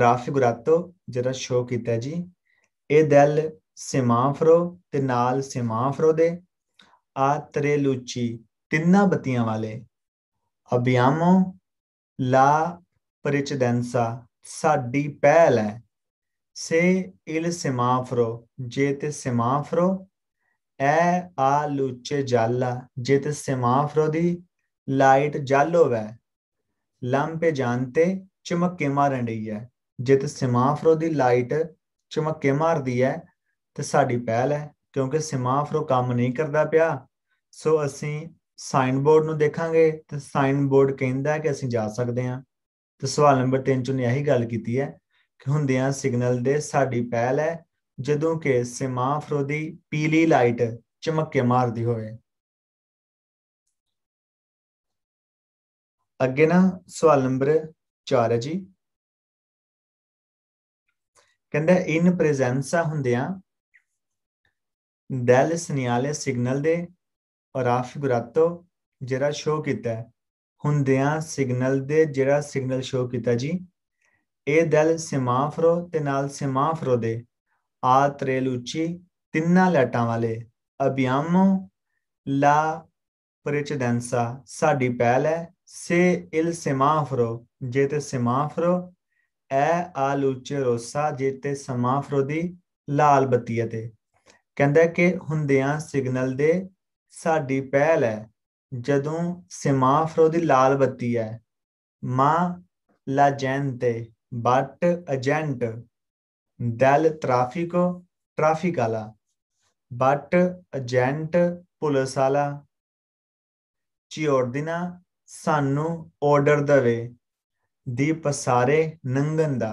ਰਾਫਿਗੁਰਾਤੋ ਜਿਹੜਾ ਸ਼ੋ ਕੀਤਾ ਜੀ ਇਹ ਦੈਲ ਸਿਮਾਫਰੋ ਤੇ ਨਾਲ ਸਿਮਾਫਰੋ ਦੇ ਆ ਲੂਚੀ ਤਿੰਨਾਂ ਬਤੀਆਂ ਵਾਲੇ ਅਬਿਆਮੋ ਲਾ ਪ੍ਰਿਚਦੈਂਸਾ ਸਾਡੀ ਪਹਿਲ ਹੈ ਸੇ ਇਲ ਸਿਮਾਫਰੋ ਜੇ ਤੇ ਸਿਮਾਫਰੋ ਐ ਆ ਲੂਚੇ ਜਾਲਾ ਜਿਤ ਸਿਮਾ ਫਰੋਦੀ ਲਾਈਟ ਜਲ ਹੋਵੇ ਲੰਪੇ ਜਾਣਤੇ ਚਮਕੇ ਮਾਰਨ ਰਹੀ ਹੈ ਜਿਤ ਸਿਮਾ ਫਰੋਦੀ ਲਾਈਟ ਚਮਕੇ ਮਾਰਦੀ ਹੈ ਤੇ ਸਾਡੀ ਪਹਿਲ ਹੈ ਕਿਉਂਕਿ ਸਿਮਾ ਫਰੋ ਕੰਮ ਨਹੀਂ ਕਰਦਾ ਪਿਆ ਸੋ ਅਸੀਂ ਸਾਈਨ ਬੋਰਡ ਨੂੰ ਦੇਖਾਂਗੇ ਤੇ ਸਾਈਨ ਬੋਰਡ ਕਹਿੰਦਾ ਕਿ ਅਸੀਂ ਜਾ ਸਕਦੇ ਹਾਂ ਤੇ ਸਵਾਲ ਨੰਬਰ 3 ਚੋਂ ਇਹੀ ਗੱਲ ਕੀਤੀ ਹੈ ਕਿ ਹੁੰਦਿਆਂ ਸਿਗਨਲ ਦੇ ਸਾਡੀ ਪਹਿਲ ਹੈ ਜਦੋਂ ਕਿ ਦੀ ਪੀਲੀ ਲਾਈਟ ਚਮਕੇ ਮਾਰਦੀ ਹੋਵੇ ਅੱਗੇ ਨਾ ਸਵਾਲ ਨੰਬਰ 4 ਹੈ ਜੀ ਕਹਿੰਦਾ ਇਨ ਪ੍ਰੈਜ਼ੈਂਸਾ ਹੁੰਦਿਆਂ ਡੈਲ ਸਨਿਆਲੇ ਸਿਗਨਲ ਦੇ ਔਰ ਆਫ ਗੁਰਾਤੋ ਜਿਹੜਾ ਸ਼ੋ ਕੀਤਾ ਹੁੰਦਿਆਂ ਸਿਗਨਲ ਦੇ ਜਿਹੜਾ ਸਿਗਨਲ ਸ਼ੋ ਕੀਤਾ ਜੀ ਇਹ ਦਲ ਸਿਮਾਫਰੋ ਤੇ ਨਾਲ ਸਿਮਾਫਰੋ ਦੇ ਆ ਲੂਚੀ ਤਿੰਨਾਂ ਲਾਟਾਂ ਵਾਲੇ ਅਭਿਆਮੋ ਲਾ ਪ੍ਰੇਚਡੈਂਸਾ ਸਾਡੀ ਪਹਿਲ ਹੈ ਸੇ ਇਲ ਸਿਮਾਫਰੋ ਜੇ ਤੇ ਸਿਮਾਫਰੋ ਐ ਆ ਲੂਚੇ ਰੋਸਾ ਜੇ ਤੇ ਸਿਮਾਫਰੋ ਦੀ ਲਾਲ ਬੱਤੀ ਤੇ ਕਹਿੰਦਾ ਕਿ ਹੁੰਦਿਆਂ ਸਿਗਨਲ ਦੇ ਸਾਡੀ ਪਹਿਲ ਹੈ ਜਦੋਂ ਸਿਮਾਫਰੋ ਦੀ ਲਾਲ ਬੱਤੀ ਹੈ ਮਾ ਲਾ ਜੈਂਤੇ but agent del traffic traffic ਵਾਲਾ ਬਟ ਏਜੈਂਟ ਪੁਲਿਸ ਵਾਲਾ ਚਿਓਰਦਿਨਾ ਸਾਨੂੰ ਆਰਡਰ ਦਵੇ ਦੀ ਪਸਾਰੇ ਨੰਗਨ ਦਾ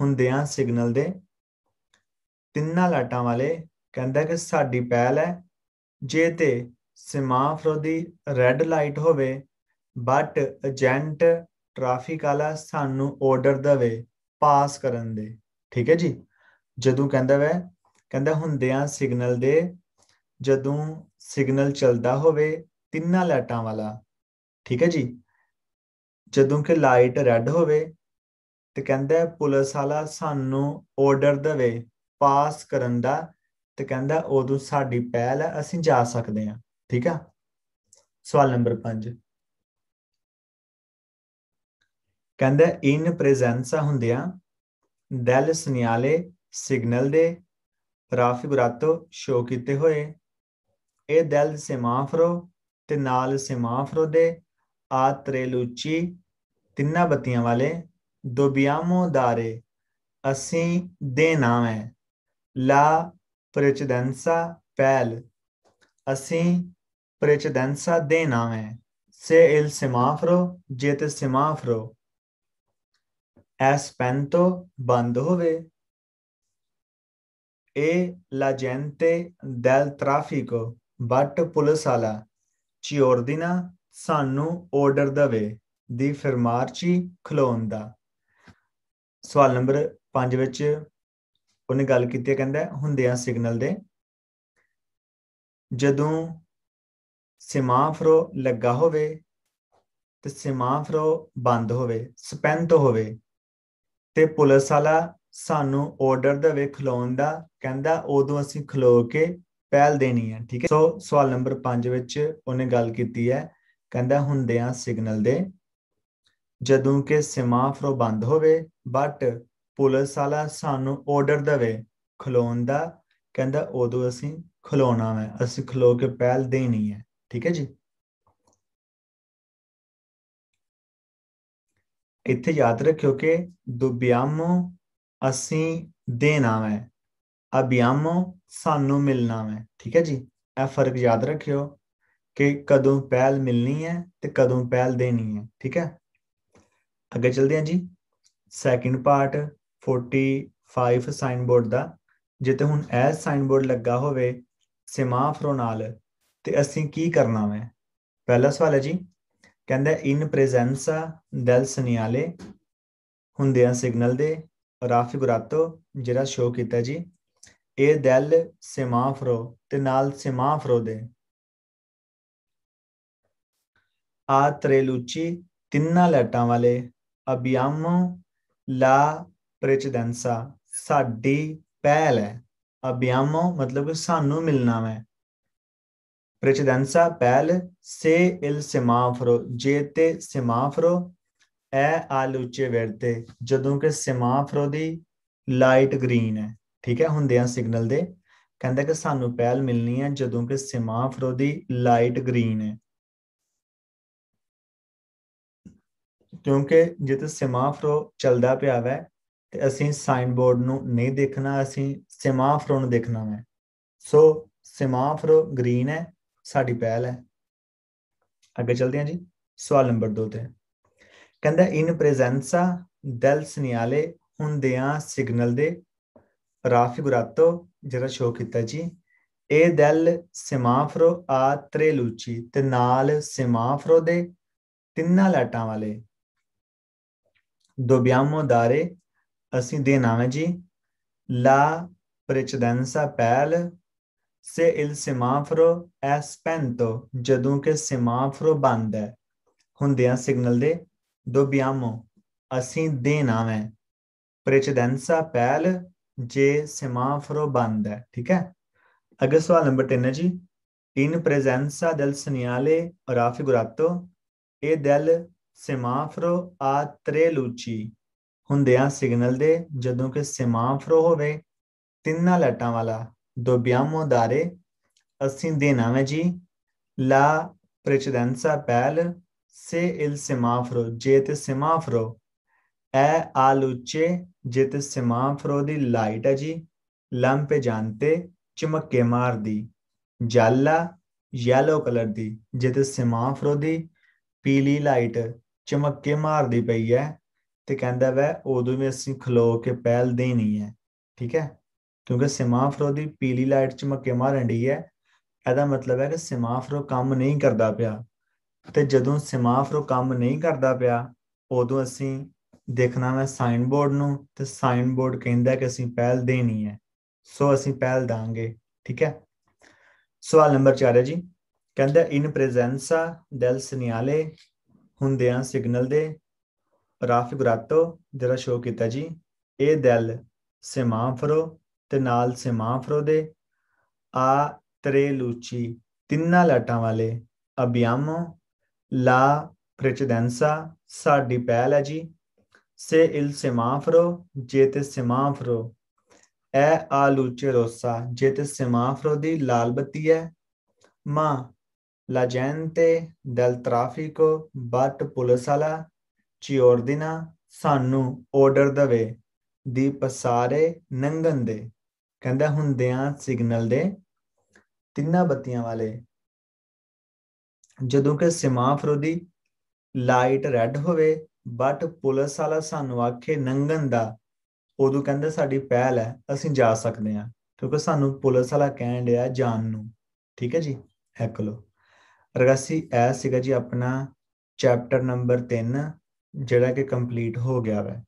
ਹੁੰਦਿਆਂ ਸਿਗਨਲ ਦੇ ਤਿੰਨਾਂ ਲਾਟਾਂ ਵਾਲੇ ਕਹਿੰਦਾ ਕਿ ਸਾਡੀ ਪਹਿਲ ਹੈ ਜੇ ਤੇ ਸਿਮਾਫਰੋ ਦੀ ਰੈੱਡ ਲਾਈਟ ਹੋਵੇ ਬਟ ਏਜੰਟ ਟ੍ਰੈਫਿਕ ਵਾਲਾ ਸਾਨੂੰ ਆਰਡਰ ਦਵੇ ਪਾਸ ਕਰਨ ਦੇ ਠੀਕ ਹੈ ਜੀ ਜਦੋਂ ਕਹਿੰਦਾ ਵੈ ਕਹਿੰਦਾ ਹੁੰਦਿਆਂ ਸਿਗਨਲ ਦੇ ਜਦੋਂ ਸਿਗਨਲ ਚੱਲਦਾ ਹੋਵੇ ਤਿੰਨਾਂ ਲਾਈਟਾਂ ਵਾਲਾ ਠੀਕ ਹੈ ਜੀ ਜਦੋਂ ਕਿ ਲਾਈਟ ਰੈੱਡ ਹੋਵੇ ਤੇ ਕਹਿੰਦਾ ਪੁਲਿਸ ਵਾਲਾ ਸਾਨੂੰ ਆਰਡਰ ਦੇਵੇ ਪਾਸ ਕਰਨ ਦਾ ਤੇ ਕਹਿੰਦਾ ਉਦੋਂ ਸਾਡੀ ਪਹਿਲ ਹੈ ਅਸੀਂ ਜਾ ਸਕਦੇ ਹਾਂ ਠੀਕ ਆ ਸਵਾਲ ਨੰਬਰ 5 ਕਹਿੰਦਾ ਇਨ ਪ੍ਰੈਜ਼ੈਂਸ ਹੁੰਦਿਆਂ ਦੈਲ ਸਨਿਆਲੇ ਸਿਗਨਲ ਦੇ ਰਾਫੀ ਬਰਾਤੋ ਸ਼ੋ ਕੀਤੇ ਹੋਏ ਇਹ ਦੈਲ ਸਿਮਾਫਰੋ ਤੇ ਨਾਲ ਸਿਮਾਫਰੋ ਦੇ ਆਤਰੇਲੂਚੀ ਤਿੰਨਾ ਬੱਤੀਆਂ ਵਾਲੇ ਦੋਬਿਆਮੋ ਦਾਰੇ ਅਸੀਂ ਦੇ ਨਾਮ ਹੈ ਲਾ ਪ੍ਰਚਦੰਸਾ ਪੈਲ ਅਸੀਂ ਪ੍ਰਚਦੰਸਾ ਦੇ ਨਾਮ ਹੈ ਸੇ ਇਲ ਸਿਮਾਫਰੋ ਜੇ ਤੇ ਸਿਮਾਫਰੋ ਐਸ ਪੈਨ ਤੋਂ ਬੰਦ ਹੋਵੇ ਇਹ ਲਾ ਜੈਂਤੇ del tráfico ਬਟ ਪੁਲਿਸ ਵਾਲਾ ਚਿਓਰਦੀਨਾ ਸਾਨੂੰ ਆਰਡਰ ਦਵੇ ਦੀ ਫਰਮਾਰਚੀ ਖਲੋਣ ਦਾ ਸਵਾਲ ਨੰਬਰ 5 ਵਿੱਚ ਉਹਨੇ ਗੱਲ ਕੀਤੀ ਹੈ ਕਹਿੰਦਾ ਹੁੰਦਿਆਂ ਸਿਗਨਲ ਦੇ ਜਦੋਂ ਸਿਮਾਫਰੋ ਲੱਗਾ ਹੋਵੇ ਤੇ ਸਿਮਾਫਰੋ ਬੰਦ ਹੋਵੇ ਸਪੈਂਤ ਹੋਵੇ ਤੇ ਪੁਲਿਸ ਵਾਲਾ ਸਾਨੂੰ ਆਰਡਰ ਦੇਵੇ ਖਲੋਣ ਦਾ ਕਹਿੰਦਾ ਉਦੋਂ ਅਸੀਂ ਖਲੋ ਕੇ ਪਹਿਲ ਦੇਣੀ ਹੈ ਠੀਕ ਹੈ ਸੋ ਸਵਾਲ ਨੰਬਰ 5 ਵਿੱਚ ਉਹਨੇ ਗੱਲ ਕੀਤੀ ਹੈ ਕਹਿੰਦਾ ਹੁੰਦਿਆਂ ਸਿਗਨਲ ਦੇ ਜਦੋਂ ਕਿ ਸਮਾਫਰੋ ਬੰਦ ਹੋਵੇ ਬਟ ਪੁਲਿਸ ਵਾਲਾ ਸਾਨੂੰ ਆਰਡਰ ਦੇਵੇ ਖਲੋਣ ਦਾ ਕਹਿੰਦਾ ਉਦੋਂ ਅਸੀਂ ਖਲੋਣਾ ਹੈ ਅਸੀਂ ਖਲੋ ਕੇ ਪਹਿਲ ਦੇਣੀ ਹੈ ਠੀਕ ਹੈ ਜੀ ਇੱਥੇ ਯਾਦ ਰੱਖਿਓ ਕਿ ਦੁਬਿਆਮ ਅਸੀਂ ਦੇਣਾ ਹੈ ਅਬਿਆਮ ਸਾਨੂੰ ਮਿਲਣਾ ਹੈ ਠੀਕ ਹੈ ਜੀ ਇਹ ਫਰਕ ਯਾਦ ਰੱਖਿਓ ਕਿ ਕਦੋਂ ਪਹਿਲ ਮਿਲਣੀ ਹੈ ਤੇ ਕਦੋਂ ਪਹਿਲ ਦੇਣੀ ਹੈ ਠੀਕ ਹੈ ਅੱਗੇ ਚਲਦੇ ਹਾਂ ਜੀ ਸੈਕਿੰਡ ਪਾਰਟ 45 ਸਾਈਨ ਬੋਰਡ ਦਾ ਜਿੱਤੇ ਹੁਣ ਐਸ ਸਾਈਨ ਬੋਰਡ ਲੱਗਾ ਹੋਵੇ ਸਿਮਾਫਰੋ ਨਾਲ ਤੇ ਅਸੀਂ ਕੀ ਕਰਨਾ ਹੈ ਪਹਿਲਾ ਸਵਾਲ ਹੈ ਜੀ ਕਹਿੰਦਾ ਇਨ ਪ੍ਰੈਜ਼ੈਂਸਾ ਸਨਿਆਲੇ ਹੁੰਦੇ ਹੁੰਦਿਆਂ ਸਿਗਨਲ ਦੇ ਰਾਫੀ ਗੁਰਾਤੋ ਜਿਹੜਾ ਸ਼ੋ ਕੀਤਾ ਜੀ ਇਹ ਦਲ ਸਿਮਾਫਰੋ ਤੇ ਨਾਲ ਸਿਮਾਫਰੋ ਦੇ ਆ ਤ੍ਰੇਲੂਚੀ ਤਿੰਨਾਂ ਲੈਟਾਂ ਵਾਲੇ ਅਬਿਆਮ ਲਾ ਪ੍ਰੈਜ਼ੈਂਸਾ ਸਾਡੀ ਪਹਿਲ ਹੈ ਅਬਿਆਮ ਮਤਲਬ ਸਾਨੂੰ ਮਿਲਣਾ ਹੈ precedenza pel se il semaforo jete semaforo è a luce verde ਜਦੋਂ ਕਿ ਸਿਮਾਫਰੋ ਦੀ ਲਾਈਟ ਗ੍ਰੀਨ ਹੈ ਠੀਕ ਹੈ ਹੁੰਦੇ ਆ ਸਿਗਨਲ ਦੇ ਕਹਿੰਦਾ ਕਿ ਸਾਨੂੰ ਪਹਿਲ ਮਿਲਣੀ ਹੈ ਜਦੋਂ ਕਿ ਸਿਮਾਫਰੋ ਦੀ ਲਾਈਟ ਗ੍ਰੀਨ ਹੈ ਕਿਉਂਕਿ ਜਿੱਥੇ ਸਿਮਾਫਰੋ ਚੱਲਦਾ ਪਿਆ ਵੈ ਤੇ ਅਸੀਂ ਸਾਈਨ ਬੋਰਡ ਨੂੰ ਨਹੀਂ ਦੇਖਣਾ ਅਸੀਂ ਸੈਮਾਫੋਰ ਨੂੰ ਦੇਖਣਾ ਹੈ ਸੋ ਸੈਮਾਫੋਰ ਗ੍ਰੀਨ ਹੈ ਸਾਡੀ ਪਹਿਲ ਹੈ ਅੱਗੇ ਚਲਦੇ ਹਾਂ ਜੀ ਸਵਾਲ ਨੰਬਰ 2 ਤੇ ਕਹਿੰਦਾ ਇਨ ਪ੍ਰੈਜ਼ੈਂਸਾ ਦੈਲ ਸਨਿਆਲੇ ਹੁੰਦਿਆਂ ਸਿਗਨਲ ਦੇ ਰਾਫਿਗੁਰਾਤੋ ਜਿਹੜਾ ਸ਼ੋਅ ਕੀਤਾ ਜੀ ਇਹ ਦੈਲ ਸਿਮਾਫਰੋ ਆ ਤ੍ਰੇਲੂਚੀ ਤੇ ਨਾਲ ਸਿਮਾਫਰੋ ਦੇ ਤਿੰਨਾਂ ਲਾਟਾਂ ਵਾਲੇ ਦੁਬਿਆਮੋ ਦਾਰੇ ਅਸੀਂ ਦੇ ਨਾਮ ਹੈ ਜੀ ਲਾ ਪ੍ਰੈਜ਼ੈਂਸਾ ਪਹਿਲ se il semaforo è spento ਜਦੋਂ ਕਿ semaforo ਬੰਦ ਹੈ ਹੁੰਦਿਆਂ ਸਿਗਨਲ ਦੇ dobbiamo ਅਸੀਂ ਦੇਣਾ ਹੈ precedenza ਪਹਿਲ ਜੇ semaforo ਬੰਦ ਹੈ ਠੀਕ ਹੈ ਅਗਰ ਸਵਾਲ ਨੰਬਰ 3 ਹੈ ਜੀ in presenza del segnale raffigurato e del semaforo a tre luci ਹੁੰਦਿਆਂ ਸਿਗਨਲ ਦੇ ਜਦੋਂ ਕਿ semaforo ਹੋਵੇ ਤਿੰਨਾਂ ਲਾਈਟਾਂ ਵਾਲਾ dobbiamo dare, ਅਸੀਂ ਦੇਣਾ ਹੈ ਜੀ la precedenza per se il semaforo ਜੇ ਤੇ ਸਮਾਫਰੋ ਐ ਆਲੂਚੇ ਜੇ ਤੇ ਸਮਾਫਰੋ ਦੀ ਲਾਈਟ ਹੈ ਜੀ ਲੰਪੇ ਜਾਣਤੇ ਚਮਕੇ ਮਾਰਦੀ ਜਾਲਾ ਯੈਲੋ ਕਲਰ ਦੀ ਜੇ ਤੇ ਸਮਾਫਰੋ ਦੀ ਪੀਲੀ ਲਾਈਟ ਚਮਕੇ ਮਾਰਦੀ ਪਈ ਹੈ ਤੇ ਕਹਿੰਦਾ ਵੈ ਉਦੋਂ ਵੀ ਅਸੀਂ ਖਲੋ ਕੇ ਪਹਿਲ ਦੇਣੀ ਹੈ ਠੀਕ ਹੈ ਕਿਉਂਕਿ ਸਿਮਾਫਰੋ ਦੀ ਪੀਲੀ ਲਾਈਟ ਚਮਕੇ ਮਾਰਨ ਢੀ ਹੈ ਇਹਦਾ ਮਤਲਬ ਹੈ ਕਿ ਸਿਮਾਫਰੋ ਕੰਮ ਨਹੀਂ ਕਰਦਾ ਪਿਆ ਤੇ ਜਦੋਂ ਸਿਮਾਫਰੋ ਕੰਮ ਨਹੀਂ ਕਰਦਾ ਪਿਆ ਉਦੋਂ ਅਸੀਂ ਦੇਖਣਾ ਹੈ ਸਾਈਨ ਬੋਰਡ ਨੂੰ ਤੇ ਸਾਈਨ ਬੋਰਡ ਕਹਿੰਦਾ ਕਿ ਅਸੀਂ ਪਹਿਲ ਦੇਣੀ ਹੈ ਸੋ ਅਸੀਂ ਪਹਿਲ ਦਾਂਗੇ ਠੀਕ ਹੈ ਸਵਾਲ ਨੰਬਰ 4 ਹੈ ਜੀ ਕਹਿੰਦਾ ਇਨ ਪ੍ਰੈਜ਼ੈਂਸਾ ਦੈਲ segnale ਹੁੰਦਿਆਂ ਸਿਗਨਲ ਦੇ ਰਾਫਿਕ ਰਾਤੋ ਜਿਹੜਾ ਸ਼ੋ ਕੀਤਾ ਜੀ ਇਹ ਦੈਲ ਸਿਮਾਫਰੋ ਤੇ ਨਾਲ ਸਿਮਾ ਫਰੋਦੇ ਆ ਤਰੇ ਲੂਚੀ ਤਿੰਨਾਂ ਲਾਟਾਂ ਵਾਲੇ ਅਬਿਆਮ ਲਾ ਪ੍ਰੈਚੀਡੈਂਸਾ ਸਾਡੀ ਪਹਿਲ ਹੈ ਜੀ ਸੇ ਇਲ ਸਿਮਾ ਫਰੋ ਜੇ ਤੇ ਸਿਮਾ ਫਰੋ ਐ ਆ ਲੂਚੇ ਰੋਸਾ ਜੇ ਤੇ ਸਿਮਾ ਫਰੋ ਦੀ ਲਾਲ ਬੱਤੀ ਹੈ ਲਾ ਜੈਂਤੇ ਦਲ ਟ੍ਰਾਫਿਕੋ ਬਟ bat pulisala ci ਦਿਨਾ ਸਾਨੂੰ ਆਰਡਰ ਦਵੇ ਦੀ ਪਸਾਰੇ ਨੰਗਨ ਦੇ ਕਹਿੰਦਾ ਹੁੰਦਿਆਂ ਸਿਗਨਲ ਦੇ ਤਿੰਨਾਂ ਬੱਤੀਆਂ ਵਾਲੇ ਜਦੋਂ ਕਿ ਸਿਮਾਫਰੋਦੀ ਲਾਈਟ ਰੈੱਡ ਹੋਵੇ ਬਟ ਪੁਲਿਸ ਵਾਲਾ ਸਾਨੂੰ ਆਖੇ ਨੰਗਨ ਦਾ ਉਦੋਂ ਕਹਿੰਦਾ ਸਾਡੀ ਪਹਿਲ ਹੈ ਅਸੀਂ ਜਾ ਸਕਦੇ ਹਾਂ ਕਿਉਂਕਿ ਸਾਨੂੰ ਪੁਲਿਸ ਵਾਲਾ ਕਹਿਣ ਡਿਆ ਜਾਣ ਨੂੰ ਠੀਕ ਹੈ ਜੀ ਇੱਕ ਲੋ ਰਗਾਸੀ ਐ ਸੀਗਾ ਜੀ ਆਪਣਾ ਚੈਪਟਰ ਨੰਬਰ 3 ਜਿਹੜਾ ਕਿ ਕੰਪਲੀਟ ਹੋ ਗਿਆ ਵੈ